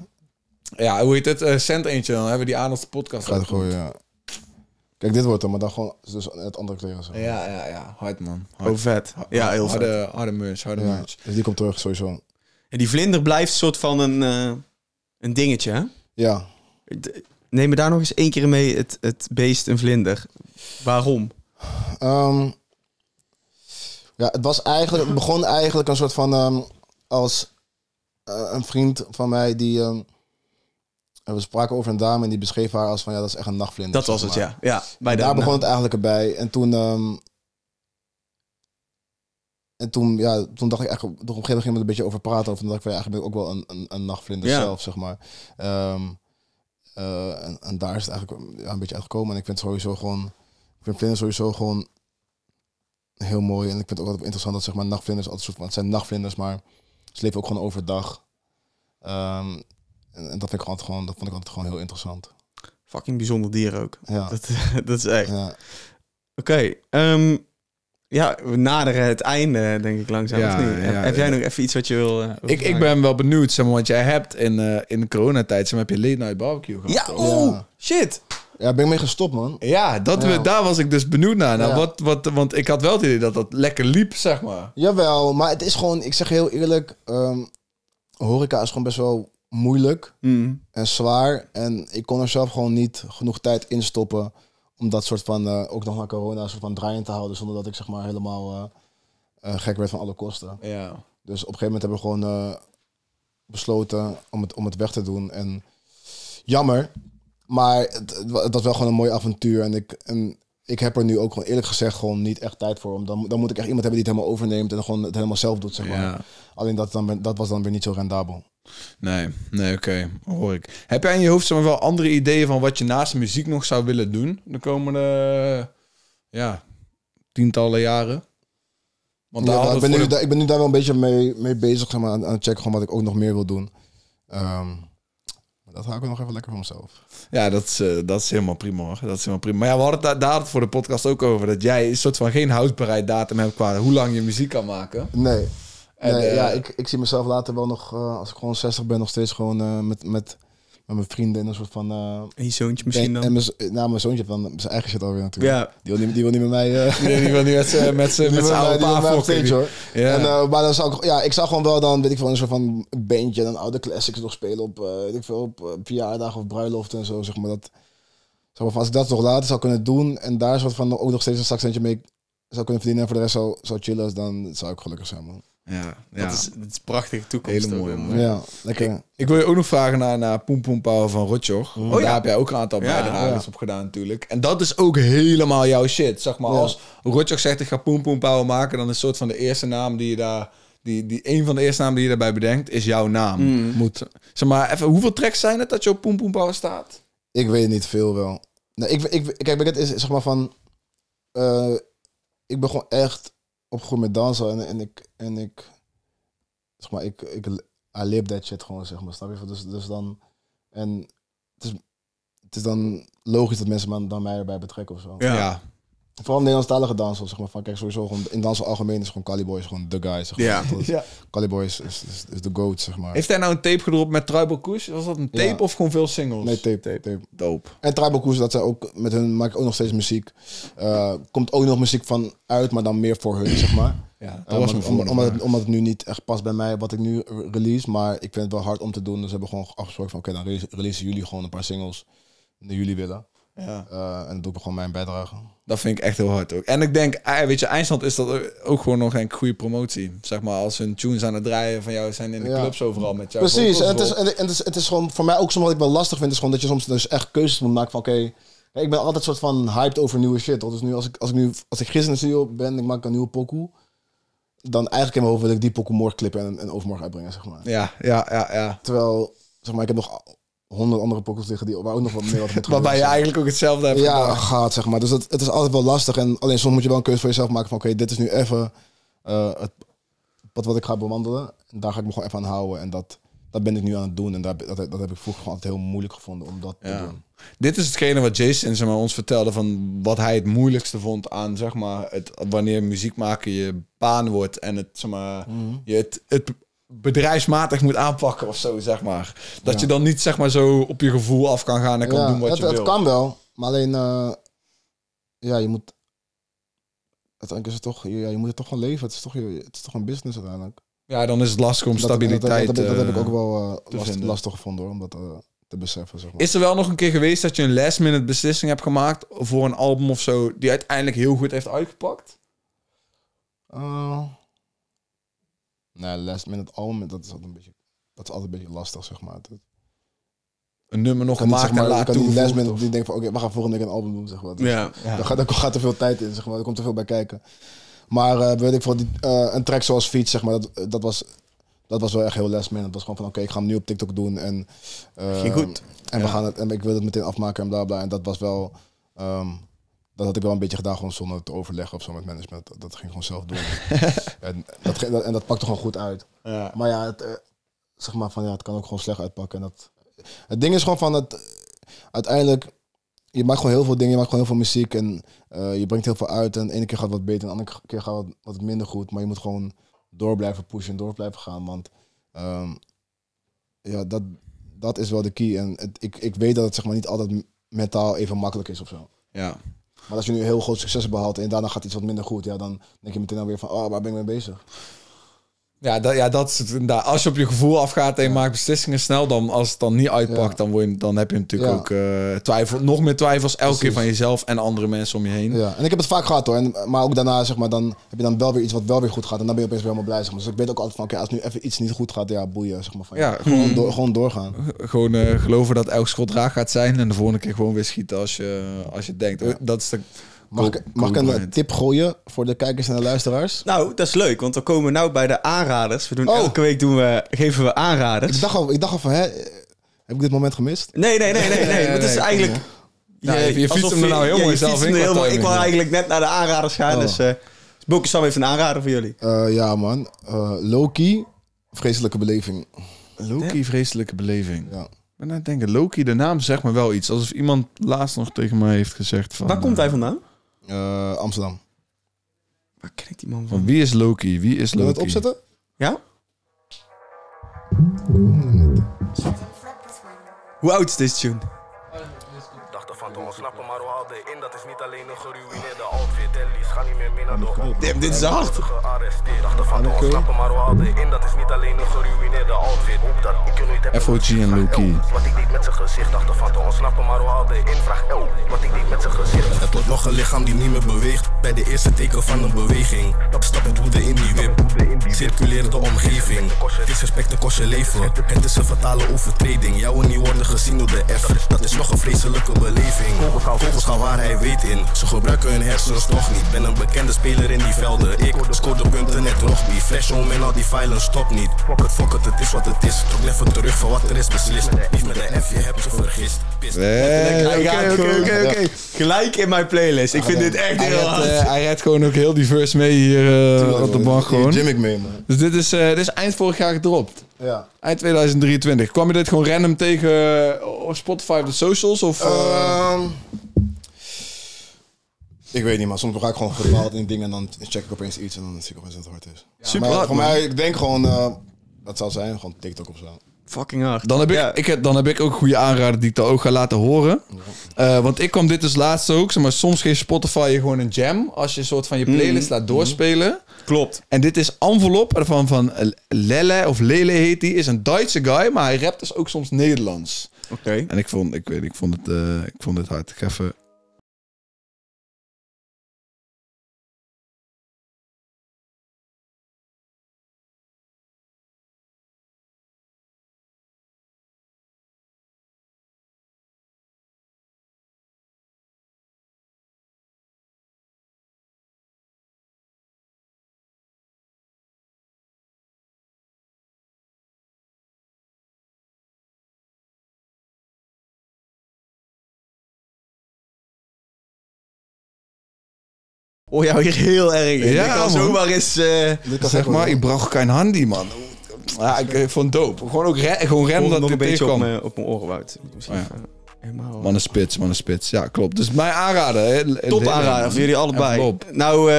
Ja, hoe heet het? Uh, cent eentje, dan hebben we die aan podcast. Gaat gooien, ja. Kijk, dit wordt hem, maar dan gewoon dus het andere kleuren Zeg Ja, ja, ja. Hard, man. Hard. Oh, vet. ja, heel harde, vet. Harde merch, harde merch. Dus die komt terug, sowieso. En die vlinder blijft een soort van een... Eh, een dingetje, hè? Ja. Neem me daar nog eens één keer mee, het, het beest en vlinder. Waarom? Ehm, ja, het was eigenlijk, het begon eigenlijk een soort van ehm, als eh, een vriend van mij die. Ehm, we spraken over een dame en die beschreef haar als van ja, dat is echt een nachtvlinder. Dat was het, ja. ja bij daar begon het eigenlijk erbij. En toen en toen, ja, toen dacht ik eigenlijk, op een gegeven moment een beetje over praten. Of dat ik eigenlijk ben ik ook wel een, een, een nachtvlinder zelf, zeg maar. Ehm, eh, en, en, daar is het eigenlijk een beetje uitgekomen. En ik vind sowieso gewoon, ik vind vlinders sowieso gewoon heel mooi. En ik vind het ook wel interessant dat zeg maar nachtvlinders altijd soort van, zijn nachtvlinders, maar ze leven ook gewoon overdag. Ehm, en, en, dat vind ik altijd gewoon, dat vond ik altijd gewoon heel interessant. Fucking bijzonder dier ook. Ja. Dat, dat is echt. Ja. Oké, okay, ehm, ja, we naderen het einde, denk ik langzaam. Ja, heb, jij nog even iets wat je wil... Eh, ik, ik ben wel benieuwd, zeg maar, want jij hebt in, uh, in de coronatijd, zeg maar, heb je late night barbecue gehad. Ja, oh, shit! Ja, ben ik mee gestopt, man. Ja, dat We, daar was ik dus benieuwd naar. Nou, wat, wat, want ik had wel het idee dat dat lekker liep, zeg maar. Jawel, maar het is gewoon, ik zeg heel eerlijk, ehm, horeca is gewoon best wel moeilijk mm. en zwaar. En ik kon er zelf gewoon niet genoeg tijd in stoppen om dat soort van, eh, ook nog naar corona, soort van draaiend te houden. Zonder dat ik zeg maar helemaal eh, eh, gek werd van alle kosten. Ja. Dus op een gegeven moment hebben we gewoon besloten om het, om het weg te doen. En jammer, maar het, was wel gewoon een mooi avontuur. En ik, en ik heb er nu ook gewoon eerlijk gezegd gewoon niet echt tijd voor. Om dan, dan moet ik echt iemand hebben die het helemaal overneemt en gewoon het helemaal zelf doet. Zeg maar. Alleen dat, dan, dat was dan weer niet zo rendabel. Nee, nee, oké, hoor ik. Heb jij in je hoofd wel andere ideeën van wat je naast de muziek nog zou willen doen de komende ja, tientallen jaren? Want ja, ik, ben nu, ik ben nu daar wel een beetje mee, mee bezig zeg maar, aan, het checken wat ik ook nog meer wil doen. Um, dat hou ik nog even lekker voor mezelf. Ja, dat is, eh, dat is helemaal prima hoor. Dat is helemaal prima. Maar ja, we hadden het daar, voor de podcast ook over. Dat jij een soort van geen houdbaarheid datum hebt qua hoe lang je muziek kan maken. Nee, ja, eh, ik, ik zie mezelf later wel nog, eh, als ik gewoon 60 ben, nog steeds gewoon eh, met, met, met mijn vrienden in een soort van... en je zoontje misschien dan? En mijn, nou, mijn zoontje dan zijn eigen shit alweer natuurlijk. Ja. Die, wil niet, die wil niet met mij... nee, die wil niet met zijn met, met, oude pa hoor. Ja. En, maar dan zou ik, ja, ik zou gewoon wel dan, weet ik veel, een soort van bandje en oude classics nog spelen op, weet ik veel, op verjaardagen of bruiloften en zo, zeg maar. Dat, zeg maar als ik dat nog later zou kunnen doen en daar soort van ook nog steeds een zakcentje mee zou kunnen verdienen en voor de rest zou, zou chillen, dan zou ik gelukkig zijn, man. Ja, ja. Dat, is, dat is prachtige toekomst. Hele mooie. ja, lekker. Ik, wil je ook nog vragen naar, naar Poem Power van Rotjoch. Oh, daar heb jij ook een aantal bijdrages op gedaan natuurlijk. En dat is ook helemaal jouw shit. Zeg maar, als Rotjoch zegt ik ga Poem Power maken... dan is soort van de eerste naam die je daar... Die, die, een van de eerste namen die je daarbij bedenkt, is jouw naam. Hmm. Moet, zeg maar, even, hoeveel tracks zijn het dat je op Poem Power staat? Ik weet niet veel wel. ik, ik, kijk, het is zeg maar van... Eh, ik begon echt opgegroeid met dansen en, en ik, en ik, zeg maar, ik, ik, I that shit gewoon, zeg maar, snap je? Dus, dus dan, en het is, het is dan logisch dat mensen dan mij erbij betrekken of zo. ja. Vooral Nederlandstalige dansers, zeg maar. Van, kijk, sowieso gewoon in dansen algemeen is gewoon Caliboy gewoon de guy, zeg maar. Ja. ja. is, is, is, is, de goat, zeg maar. Heeft hij nou een tape gedropt met Tribal Koes? Was dat een tape of gewoon veel singles? Nee, tape. tape. tape. Dope. En Tribal Koes, dat zij ook met hun maken ook nog steeds muziek. Uh, komt ook nog muziek van uit, maar dan meer voor hun, zeg maar. Ja, dat eh, was omdat, omdat, het nu niet echt past bij mij wat ik nu release, maar ik vind het wel hard om te doen. Dus we hebben gewoon afgesproken van, oké, dan releasen jullie gewoon een paar singles die jullie willen. Ja. Eh, en dat doe ik gewoon mijn bijdrage. Dat vind ik echt heel hard ook. En ik denk, eh, weet je, IJsland is dat ook gewoon nog een goede promotie. Zeg maar, als hun tunes aan het draaien van jou zijn in de clubs overal met jou. Precies, en het, is, en, het is, het is gewoon voor mij ook soms wat ik wel lastig vind, is gewoon dat je soms dus echt keuzes moet maken van oké, ik ben altijd soort van hyped over nieuwe shit. Dus nu als ik, als ik nu, als ik gisteren in de studio ben, ik maak een nieuwe pokoe dan eigenlijk in mijn hoofd wil ik die pokoe morgen clippen en, overmorgen uitbrengen, zeg maar. Ja, ja, ja, ja. Terwijl, zeg maar, ik heb nog honderd andere pokkels liggen die waar ook nog wat meer wat moet Waarbij je eigenlijk ook hetzelfde hebt Ja, gaat zeg maar. Dus dat, het is altijd wel lastig. En alleen soms moet je wel een keuze voor jezelf maken van oké, dit is nu even uh, het wat ik ga bewandelen. En daar ga ik me gewoon even aan houden. En dat, dat ben ik nu aan het doen. En dat, dat, dat heb ik vroeger altijd heel moeilijk gevonden om dat ja. te doen. Dit is hetgene wat Jason zeg maar, ons vertelde van wat hij het moeilijkste vond aan zeg maar, het, wanneer muziek maken je baan wordt en het, zeg maar, mhm. je het, het bedrijfsmatig moet aanpakken of zo, zeg maar. Dat je dan niet zeg maar zo op je gevoel af kan gaan en kan doen wat je wil. Dat kan wel, maar alleen eh, ja, je moet uiteindelijk is het toch, ja, je moet het toch gewoon leven. Het is toch, het is toch een business uiteindelijk. Ja, dan is het lastig om stabiliteit dat, dat, heb ik eh, ook wel eh, lastig gevonden hoor, om dat te beseffen. Zeg maar. Is er wel nog een keer geweest dat je een last minute beslissing hebt gemaakt voor een album of zo, die uiteindelijk heel goed heeft uitgepakt? Nou, last minute album, dat is altijd een beetje, dat is altijd een beetje lastig, zeg maar. Dat, een nummer nog gemaakt zeg maar, en kan die last minute die denken van, oké, we gaan volgende week een album doen, zeg maar. ja. ja. Daar, gaat, daar gaat er veel tijd in, zeg maar. Er komt te veel bij kijken. Maar uh, weet ik voor die, eh, een track zoals Fiets, zeg maar, dat, eh, dat, was, dat was wel echt heel last minute. Het was gewoon van, oké, ik ga hem nu op TikTok doen en... Uh, goed. Ehm, en, we gaan het, en ik wil het meteen afmaken en bla bla. En dat was wel... Ehm, dat had ik wel een beetje gedaan, gewoon zonder te overleggen of zo met management. Dat, ging gewoon zelf doen. en, dat, en, dat, en dat pakte gewoon goed uit. Ja. Maar ja, het, eh, zeg maar van ja, het kan ook gewoon slecht uitpakken. En dat, het ding is gewoon van dat uiteindelijk, je maakt gewoon heel veel dingen, je maakt gewoon heel veel muziek en eh, je brengt heel veel uit. En de ene keer gaat wat beter, en de andere keer gaat wat, wat minder goed. Maar je moet gewoon door blijven pushen en door blijven gaan. Want ehm, ja, dat, dat is wel de key. En het, ik, ik weet dat het zeg maar niet altijd mentaal even makkelijk is of zo. Ja, maar als je nu heel groot succes behaalt en daarna gaat iets wat minder goed, ja, dan denk je meteen alweer van, oh, waar ben ik mee bezig? Ja, ja, dat is het. Als je op je gevoel afgaat en je maakt beslissingen snel, dan als het dan niet uitpakt, dan, word je, dan heb je natuurlijk ook eh, twijfel, nog meer twijfels elke keer van jezelf en andere mensen om je heen. Ja, en ik heb het vaak gehad hoor. En, maar ook daarna zeg maar, dan heb je dan wel weer iets wat wel weer goed gaat en dan ben je opeens weer helemaal blij. Zeg maar. Dus ik weet ook altijd van, oké, als nu even iets niet goed gaat, ja, boeien. Zeg maar, van, ja, gewoon, door, gewoon doorgaan. Gewoon eh, geloven dat elk schot raak gaat zijn en de volgende keer gewoon weer schieten als je, als je denkt. Dat is de Mag, ik, mag een tip gooien voor de kijkers en de luisteraars? Nou, dat is leuk, want dan komen we nou bij de aanraders. We doen oh. elke week doen we, geven we aanraders. Ik dacht al, ik dacht al van, hè, heb ik dit moment gemist? Nee, nee, nee, nee, nee. het is eigenlijk. Nee, je, je, hem er nou heel mooi zelf in. ik wil eigenlijk net naar de aanraders gaan, oh. dus uh, eh, Boekje Sam even een aanrader voor jullie. Eh, ja, man. Eh, Loki, vreselijke beleving. Loki, vreselijke beleving. Ja. Ik ben aan denken, Loki, de naam zegt me wel iets. Alsof iemand laatst nog tegen mij heeft gezegd van... Waar komt hij vandaan? Uh, Amsterdam. Waar ken ik die man van? Wie is Loki? Wie is Loki? je het opzetten? Ja? Hoe oud is deze tune? Dacht dat van te ontsnappen, maar we hadden in. Dat is niet alleen nog geruïneerd ga niet meer mee naar de Damn, dit is hard. dachten van ontsnappen, maar we hadden in. Dat is niet alleen een geruineerde outfit. Hoop dat ik er nooit heb. FOG en Loki. Wat ik deed met zijn gezicht, dachten van ontsnappen, maar we hadden in. Vraag L, wat ik deed met zijn gezicht. Het wordt nog een lichaam die niet meer beweegt. Bij de eerste teken van een beweging. Dat stap het woede in die wip. Circuleer de omgeving. Disrespect kost je leven. Het is een fatale overtreding. Jouw niet worden gezien door de F. Dat is nog een vreselijke beleving. Vogels gaan waar hij weet in. Ze gebruiken hun hersens nog niet een bekende speler in die velden. Ik scoorde punten net niet. Fresh om en al die filen, stop niet. Fuck het, fuck het, het is wat het is. Trok even terug van wat er is beslist. Niet met de F, je hebt ze vergist. Eh, oké, oké, oké. Gelijk in mijn playlist. Ik vind dit echt heel hard. Eh, hij redt gewoon ook heel diverse mee hier eh, op de bank gewoon. ik mee, man. Dus dit is, dit is eind vorig jaar gedropt. Ja. Eind 2023. Kwam je dit gewoon random tegen op Spotify of de socials? Of, ehm, ik weet niet, maar soms ga ik gewoon verdwaald in dingen en dan check ik opeens iets en dan zie ik opeens dat het hard is. Super maar hard, voor mij, ik denk gewoon, eh, dat zal zijn, gewoon TikTok of zo. Fucking hard. Dan heb ik, ik, dan heb ik ook goede aanrader die ik dan ook ga laten horen. Eh, want ik kwam dit dus laatst ook. maar soms geeft Spotify je gewoon een jam. Als je een soort van je mm. playlist laat mm. doorspelen. Klopt. En dit is Envelop ervan van Lele of Lele heet die. Is een Duitse guy, maar hij rapt dus ook soms Nederlands. Oké. En ik vond, ik weet, ik vond, het, eh, ik vond het hard. Ik even hoor jou hier heel erg Ja, zomaar eens... Eh, zeg maar, ik bracht geen handy, man. Ja, ik eh, vond doop. Gewoon ook gewoon random dat ik een beetje op mijn, op mijn oren woud. Oh, eh, man een spits, man een spits. Ja, klopt. Dus mij aanraden. Top aanraden voor jullie allebei. Nou,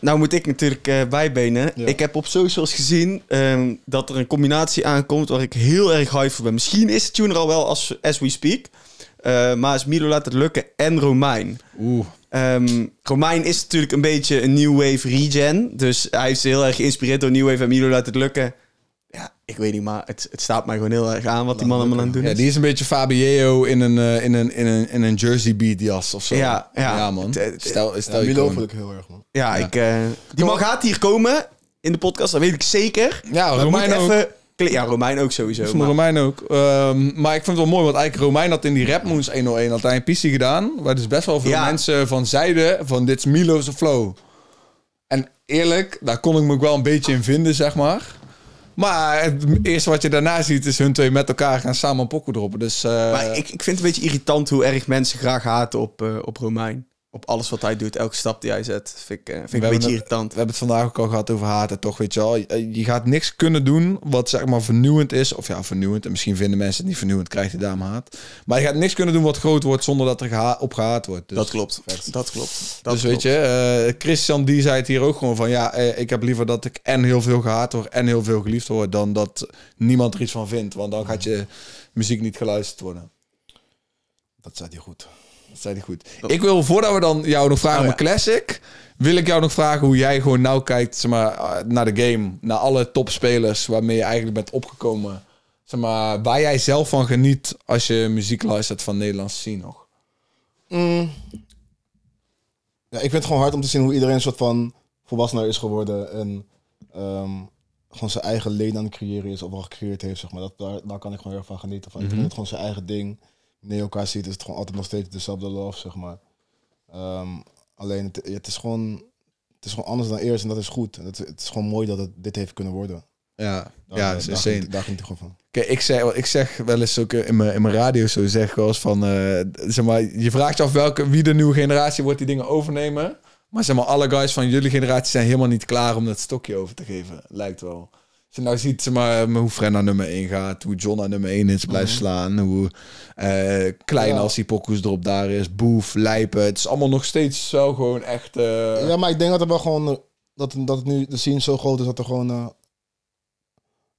nou moet ik natuurlijk bijbenen. Ik heb op socials gezien ehm, dat er een combinatie aankomt waar ik heel erg high voor ben. Misschien is de tuner al wel als, as we speak. Eh, maar is Milo laat het lukken en Romein. Oeh. Um, Romein is natuurlijk een beetje een New Wave regen. Dus hij is heel erg geïnspireerd door New Wave en Milo laat het lukken. Ja, ik weet niet, maar het, het staat mij gewoon heel erg aan wat die man allemaal aan het doen is. Ja, die is een beetje Fabio in een, eh, in een, in een, in een Jersey Beat jas of zo. Ja, ja. man. stel, stel ja, Milo vind ik heel erg, man. Ja, Ik, eh, die man gaat hier komen in de podcast, dat weet ik zeker. Ja, Romein even ja, Romein ook sowieso. Maar... Romein ook. Ehm, maar ik vond het wel mooi, want eigenlijk Romein had in die Rapmoons 101 altijd hij een pissie gedaan. Waar dus best wel veel mensen van zeiden van dit is Milo's flow. En eerlijk, daar kon ik me ook wel een beetje in vinden, zeg maar. Maar het eerste wat je daarna ziet is hun twee met elkaar gaan samen een pokken droppen. Dus, eh, Maar ik, ik vind het een beetje irritant hoe erg mensen graag haten op, uh, op Romein op alles wat hij doet, elke stap die hij zet, vind ik, eh, vind ik een beetje irritant. we hebben het vandaag ook al gehad over haat en toch, weet je wel. Eh, je, gaat niks kunnen doen wat zeg maar vernieuwend is. Of ja, vernieuwend. En misschien vinden mensen het niet vernieuwend, krijgt de dame haat. Maar je gaat niks kunnen doen wat groot wordt zonder dat er geha op gehaat wordt. Dus, dat klopt. Dat klopt. Dat dus weet je, eh, Christian die zei het hier ook gewoon van... Ja, ik heb liever dat ik en heel veel gehaat word en heel veel geliefd word... dan dat niemand er iets van vindt. Want dan gaat je muziek niet geluisterd worden. Dat zei hij goed. Dat zei hij goed. Oh. Ik wil, voordat we dan jou nog vragen oh, om een classic... wil ik jou nog vragen hoe jij gewoon nou kijkt zeg maar, eh, naar de game. Naar alle topspelers waarmee je eigenlijk bent opgekomen. Zeg maar, waar jij zelf van geniet als je muziek luistert van Nederlands zien nog. Mm. Ja, ik vind het gewoon hard om te zien hoe iedereen een soort van volwassener is geworden. En ehm, gewoon zijn eigen leden aan het creëren is of al gecreëerd heeft. Zeg maar. dat, daar, daar kan ik gewoon heel erg van genieten. Van. Mm -hmm. gewoon zijn eigen ding. Nee, elkaar ziet, is het gewoon altijd nog steeds dezelfde love, zeg maar. Ehm, alleen, het, het, is gewoon, het is gewoon anders dan eerst en dat is goed. het, is gewoon mooi dat het dit heeft kunnen worden. Ja, daar, ja, is daar, Ging, daar het gewoon van. Kijk, ik zeg, ik zeg wel eens ook eh, in mijn, in mijn radio zo zeg ik als van, eh, zeg maar, je vraagt je af welke, wie de nieuwe generatie wordt die dingen overnemen. Maar zeg maar, alle guys van jullie generatie zijn helemaal niet klaar om dat stokje over te geven, lijkt wel. Als je nou ziet ze maar, eh, hoe Fren naar nummer 1 gaat, hoe John naar nummer 1 is, blijft mhm. slaan, hoe eh, klein als die pokus erop daar is, boef, lijpen. Het is allemaal nog steeds zo gewoon echt... Eh, ja, maar ik denk dat er wel gewoon... Dat, dat het nu de scene zo groot is dat er gewoon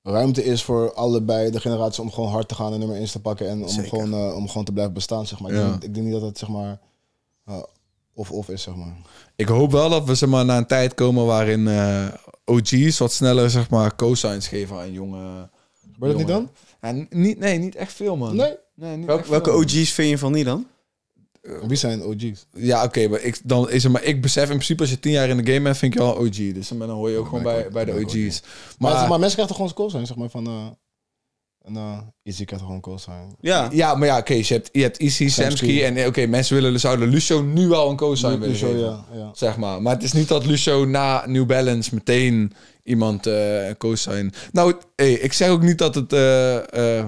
ruimte is voor allebei de generaties om gewoon hard te gaan en nummer 1 te pakken en om gewoon, om gewoon te blijven bestaan, zeg maar. Ik, denk, ik, denk, niet dat het, zeg maar, of-of is, zeg maar ik hoop wel dat we zeg maar, naar een tijd komen waarin eh, OG's wat sneller zeg maar, cosigns geven aan jonge. Wordt dat niet dan? niet, nee, niet echt veel, man. Nee? welke OG's vind je van niet dan? Eh, wie zijn OG's? Ja, oké, maar, ik, dan is er maar ik besef in principe als je tien jaar in de game bent, vind je al OG. Dus dan hoor je ook oh gewoon bij, bij de OG's. maar, maar, mensen krijgen toch gewoon zijn zeg maar, van... Eh, nou is ik het gewoon co zijn. Ja, ja maar ja, oké, je hebt, je hebt Isi, Samsky en eh, oké, mensen willen, zouden Lucio nu al een cool zijn willen Lucio, ja, Zeg maar. Maar het is niet dat Lucio na New Balance meteen iemand uh, zijn. Nou, hey, ik zeg ook niet dat het eh,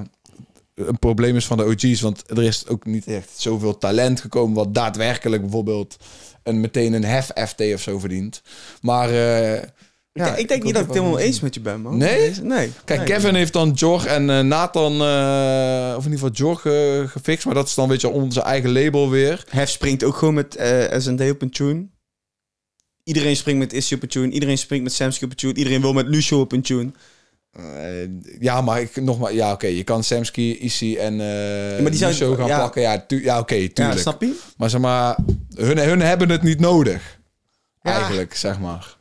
een probleem is van de OG's, want er is ook niet echt zoveel talent gekomen wat daadwerkelijk bijvoorbeeld een, meteen een hef-FT of zo verdient. Maar ja, ik, denk niet dat ik het helemaal eens met je ben, man. Nee? Nee. Kijk, Kevin heeft dan Jorg en eh, Nathan, eh, of in ieder geval Jorg, uh, gefixt. Maar dat is dan, weet je, onze eigen label weer. Hef springt ook gewoon met S&D op een tune. Iedereen springt met Issy op een tune. Iedereen springt met Samsky op een tune. Iedereen wil met Lucio op een tune. ja, maar ik, nogmaals, ja, oké. je kan Samsky, Issy en ja, maar die zijn, gaan pakken plakken. Ja, tu ja oké, tuurlijk. Ja, snap Maar zeg maar, hun, hun hebben het niet nodig. Eigenlijk, zeg maar.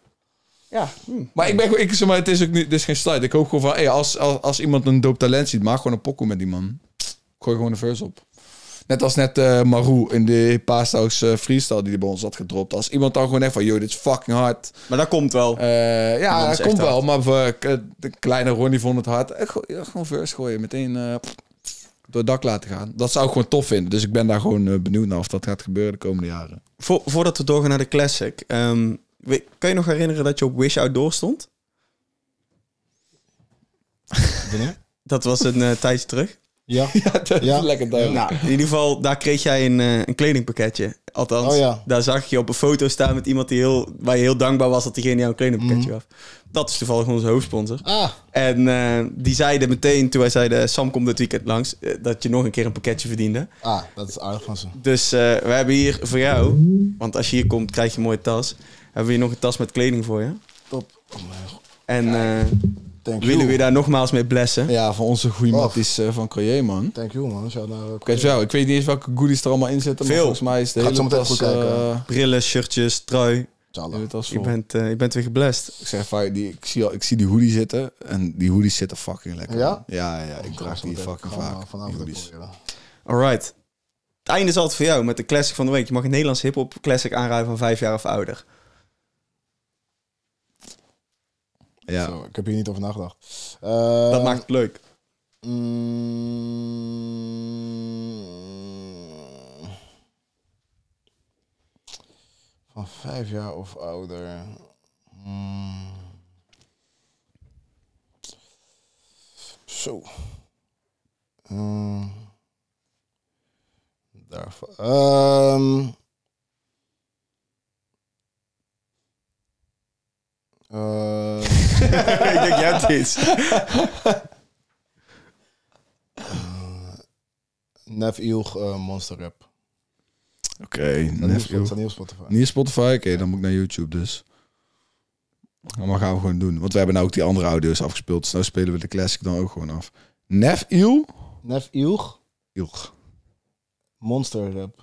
Ja. Maar ik ben ik, zeg maar, het is ook niet, het is geen slide. Ik hoop gewoon van, hey, als, als, als iemand een doop talent ziet, maak gewoon een pokoe met die man. Gooi gewoon een verse op. Net als net eh, Marou in de Paastaus eh, freestyle die hij bij ons had gedropt. Als iemand dan gewoon echt van, yo, dit is fucking hard. Maar dat komt wel. Eh, ja, dat komt wel. Maar voor de kleine Ronnie vond het hard. Ja, gewoon verse gooien. Meteen door het dak laten gaan. Dat zou ik gewoon tof vinden. Dus ik ben daar gewoon benieuwd naar of dat gaat gebeuren de komende jaren. voordat we doorgaan naar de Classic. Ehm, kan je nog herinneren dat je op Wish Outdoor stond? Dat was een uh, tijdje terug. Ja, ja dat lekker duidelijk. Nou, in ieder geval, daar kreeg jij een, eh, een kledingpakketje. Althans, oh ja. daar zag je op een foto staan met iemand die heel, waar je heel dankbaar was dat diegene jou een kledingpakketje mm gaf. Dat is toevallig onze hoofdsponsor. Ah. En eh, die zeiden meteen, toen wij zeiden, Sam komt dit weekend langs, dat je nog een keer een pakketje verdiende. Ah, dat is aardig van ze. Dus we hebben hier voor jou, want als je hier komt, krijg je een mooie tas hebben we hier nog een tas met kleding voor je. Top. en eh, willen we je daar nogmaals mee blessen. Ja, van onze goede matties eh, van Collier, man. Thank you, man. Shout naar, ik weet niet eens welke goodies er allemaal in zitten. Veel. Maar volgens mij is de hele tas... Eh, brillen, shirtjes, trui. Je bent, je bent weer geblest. Ik zeg die, ik, zie al, ik zie die hoodie zitten. En die hoodies zitten fucking lekker. Ja? Ja, ja, ik draag die fucking vaak. Vanavond right. Het einde is altijd voor jou met de classic van de week. Je mag een Nederlands hip-hop classic aanrijden van vijf jaar of ouder. Ja. ik heb hier niet over nagedacht. Uh, dat ehm, maakt het leuk. Mm, van vijf jaar of ouder. Mm. Zo. Um, mm. daarvan. Um, ehm. uh, ehm. ik denk, jij hebt iets. Eh, Nef eh, Monster Rap. Oké, okay, Nef niet op Spotify. Niet Spotify? Oké, dan moet ik naar YouTube dus. Maar gaan we gewoon doen. Want we hebben nou ook die andere audio's afgespeeld. Dus nou spelen we de classic dan ook gewoon af. Nef Ilg? Nef Monster Rap.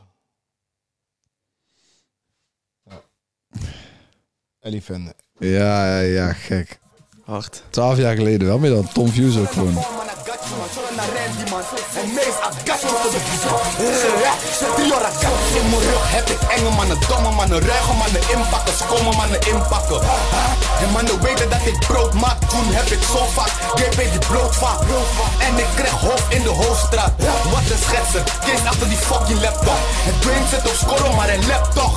Ja. Ja, ja, gek. Hard. Twaalf jaar geleden wel meer dan Tom Fuse ook gewoon naar En mees agasje op de bizar Zet In mijn rug heb ik enge mannen, domme mannen Ruige mannen inpakken, komen mannen inpakken En mannen weten dat ik brood maak Toen heb ik zo vaak, je die brood vaak En ik krijg hoofd in de hoofdstraat Wat een schetser, kind achter die fucking laptop Het brain zit op score maar een laptop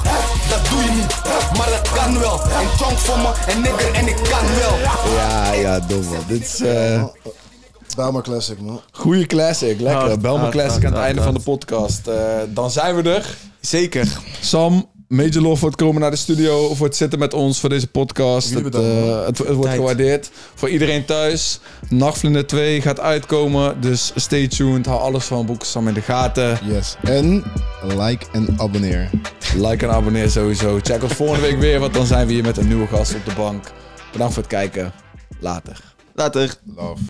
Dat doe je niet, maar dat kan wel En chonk voor me, en nigger en ik kan wel Ja, ja, domme. Dit is... Eh, Belma Classic, man. Goeie classic, lekker. Hard, Belma Classic aan het einde van de podcast. Eh, dan zijn we er. Zeker. Sam, Major Love voor het komen naar de studio, voor het zitten met ons, voor deze podcast. Eh, het, het, wordt gewaardeerd. Voor iedereen thuis, Nachtvlinder 2 gaat uitkomen, dus stay tuned. Hou alles van boek Sam in de gaten. Yes. En like en abonneer. Like en abonneer sowieso. Check ons volgende week weer, want dan zijn we hier met een nieuwe gast op de bank. Bedankt voor het kijken. Later. Later. Love.